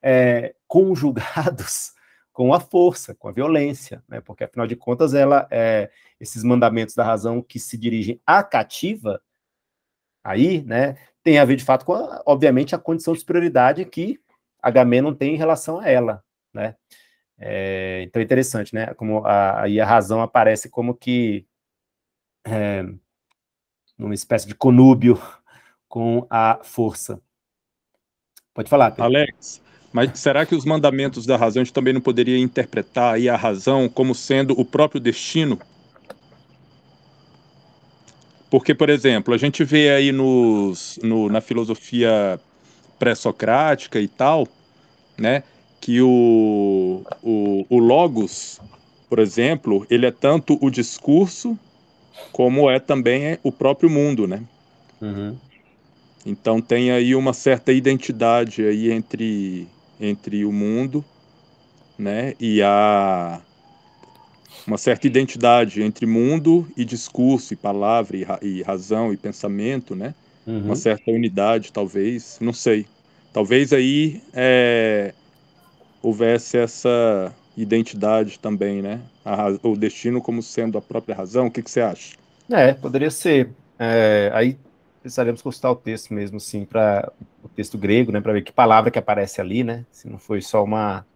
é, conjugados com a força, com a violência, né? porque afinal de contas ela é, esses mandamentos da razão que se dirigem à cativa aí, né, tem a ver de fato com a, obviamente a condição de superioridade que Agamemnon tem em relação a ela, né? É, então é interessante, né? Como a, aí a razão aparece como que é, numa espécie de conúbio com a força. Pode falar. Pedro. Alex, mas será que os mandamentos da razão a gente também não poderia interpretar aí a razão como sendo o próprio destino? Porque, por exemplo, a gente vê aí nos, no, na filosofia pré-socrática e tal, né, que o, o, o logos, por exemplo, ele é tanto o discurso como é também o próprio mundo, né? Uhum. Então tem aí uma certa identidade aí entre entre o mundo né, e a uma certa identidade entre mundo e discurso, e palavra, e, ra e razão, e pensamento, né? Uhum. Uma certa unidade, talvez, não sei. Talvez aí é, houvesse essa identidade também, né? o destino como sendo a própria razão, o que, que você acha? É, poderia ser. É, aí precisaríamos consultar o texto mesmo, sim para o texto grego, né, para ver que palavra que aparece ali, né? Se não foi só uma.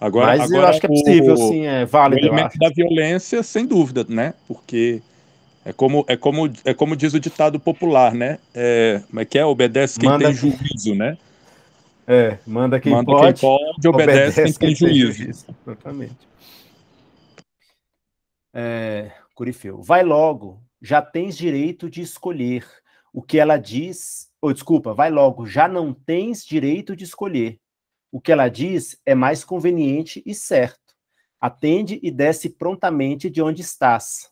Agora, Mas agora eu acho que é possível, o, sim, é válido. O elemento da violência, sem dúvida, né? Porque é como, é como, é como diz o ditado popular, né? É, como é que é? Obedece quem manda, tem juízo, né? É, manda quem manda pode. Quem pode, obedece, obedece quem, tem juízo. juízo. Exatamente. É, Curifeu, vai logo, já tens direito de escolher. O que ela diz, ou oh, desculpa, vai logo, já não tens direito de escolher. O que ela diz é mais conveniente e certo. Atende e desce prontamente de onde estás.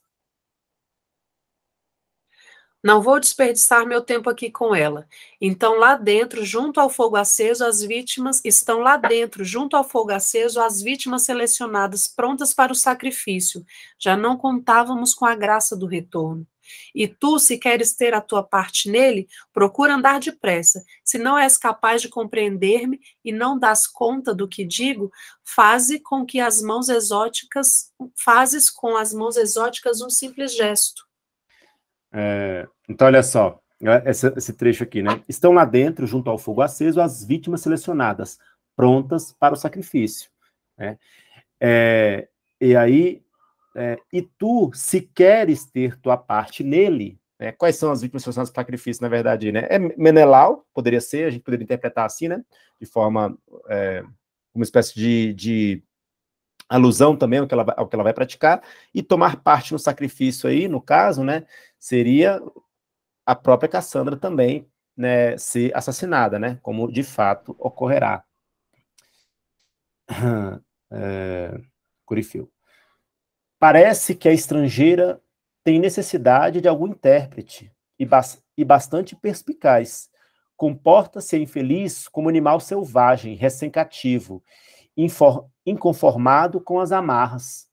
Não vou desperdiçar meu tempo aqui com ela. Então, lá dentro, junto ao fogo aceso, as vítimas estão lá dentro, junto ao fogo aceso, as vítimas selecionadas, prontas para o sacrifício. Já não contávamos com a graça do retorno. E tu, se queres ter a tua parte nele, procura andar depressa. Se não és capaz de compreender-me e não das conta do que digo, faze com que as mãos exóticas, fazes com as mãos exóticas um simples gesto é, então, olha só, é, essa, esse trecho aqui, né? Estão lá dentro, junto ao fogo aceso, as vítimas selecionadas, prontas para o sacrifício. Né? É, e aí, é, e tu, se queres ter tua parte nele, né? quais são as vítimas selecionadas para o sacrifício, na verdade, né? É Menelau, poderia ser, a gente poderia interpretar assim, né? De forma, é, uma espécie de, de alusão também ao que, ela, ao que ela vai praticar, e tomar parte no sacrifício aí, no caso, né, seria a própria Cassandra também né, ser assassinada, né, como de fato ocorrerá. (clears throat) É, Curifil. Parece que a estrangeira tem necessidade de algum intérprete e, bas e bastante perspicaz. Comporta-se infeliz como animal selvagem, recém-cativo, inconformado com as amarras.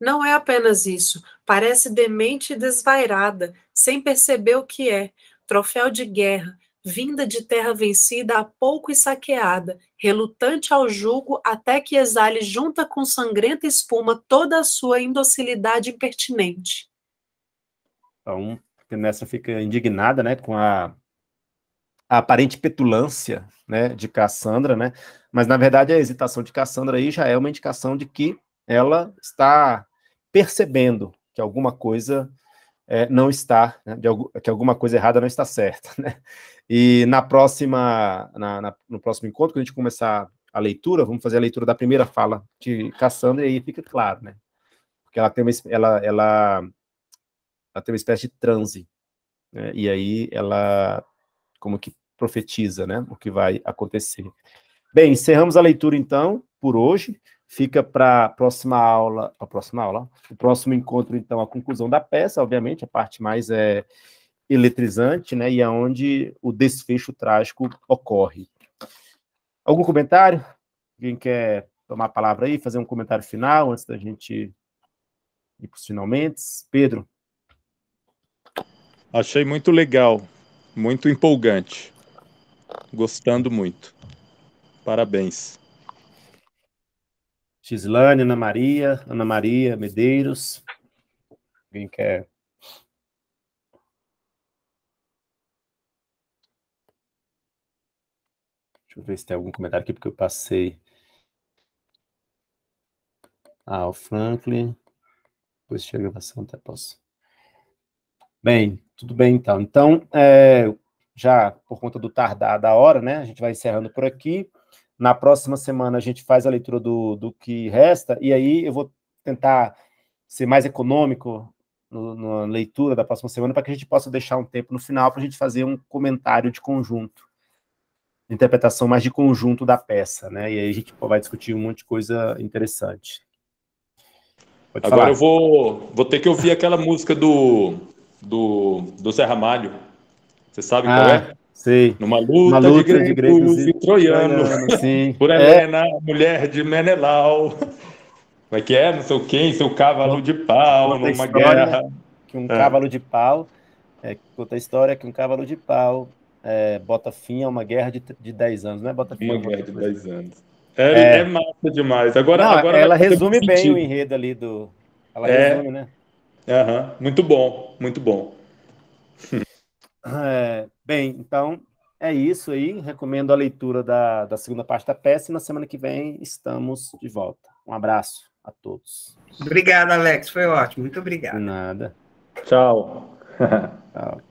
Não é apenas isso. Parece demente e desvairada, sem perceber o que é. Troféu de guerra, vinda de terra vencida há pouco e saqueada, relutante ao jugo até que exale junta com sangrenta espuma toda a sua indocilidade impertinente. Então, nessa fica indignada né, com a a aparente petulância né, de Cassandra, né? Mas na verdade a hesitação de Cassandra aí já é uma indicação de que ela está percebendo que alguma coisa é, não está, né, de, que alguma coisa errada não está certa, né? E na próxima, na, na, no próximo encontro, quando a gente começar a leitura, vamos fazer a leitura da primeira fala de Cassandra e aí fica claro, né? Porque ela tem uma, ela, ela, ela tem uma espécie de transe, né? e aí ela como que profetiza, né, o que vai acontecer. Bem, encerramos a leitura então por hoje. Fica para a próxima aula, a próxima aula, o próximo encontro então a conclusão da peça, obviamente a parte mais é eletrizante, né, e aonde é o desfecho trágico ocorre. Algum comentário? Alguém quer tomar a palavra aí, fazer um comentário final antes da gente ir para os finalmente? Pedro? Achei muito legal muito empolgante. Gostando muito. Parabéns. Xislane, Ana Maria, Ana Maria Medeiros. Alguém quer Deixa eu ver se tem algum comentário aqui, porque eu passei. Ah, o Franklin. Depois chega a gravação, até posso. Bem, tudo bem, então. Então, é, já por conta do tardar da hora, né? A gente vai encerrando por aqui. Na próxima semana a gente faz a leitura do, do que resta, e aí eu vou tentar ser mais econômico na leitura da próxima semana, para que a gente possa deixar um tempo no final para a gente fazer um comentário de conjunto, interpretação mais de conjunto da peça, né? E aí a gente vai discutir um monte de coisa interessante. Pode Agora falar. eu vou, vou ter que ouvir aquela música do do, do Zé Você sabe ah, qual é? Sim. Numa luta, luta de gregos, de gregos e, e troianos, (laughs) por é. Helena, é. mulher de Menelau. Como é que é? Não sei o quem, seu cavalo de pau, conta numa guerra. Que um é. cavalo de pau, é, conta a história que um cavalo de pau é, bota fim a uma guerra de, de 10 anos, não é? Bota fim uma a uma guerra de 10 anos. É, é, é. massa demais. Agora, não, agora ela resume bem sentido. o enredo ali do. Ela é. resume, né? Uhum. Muito bom, muito bom. é, bem, então é isso aí. Recomendo a leitura da, da segunda parte da peça e na semana que vem estamos de volta. Um abraço a todos. Obrigado, Alex. Foi ótimo. Muito obrigado. De nada. Tchau. Tchau.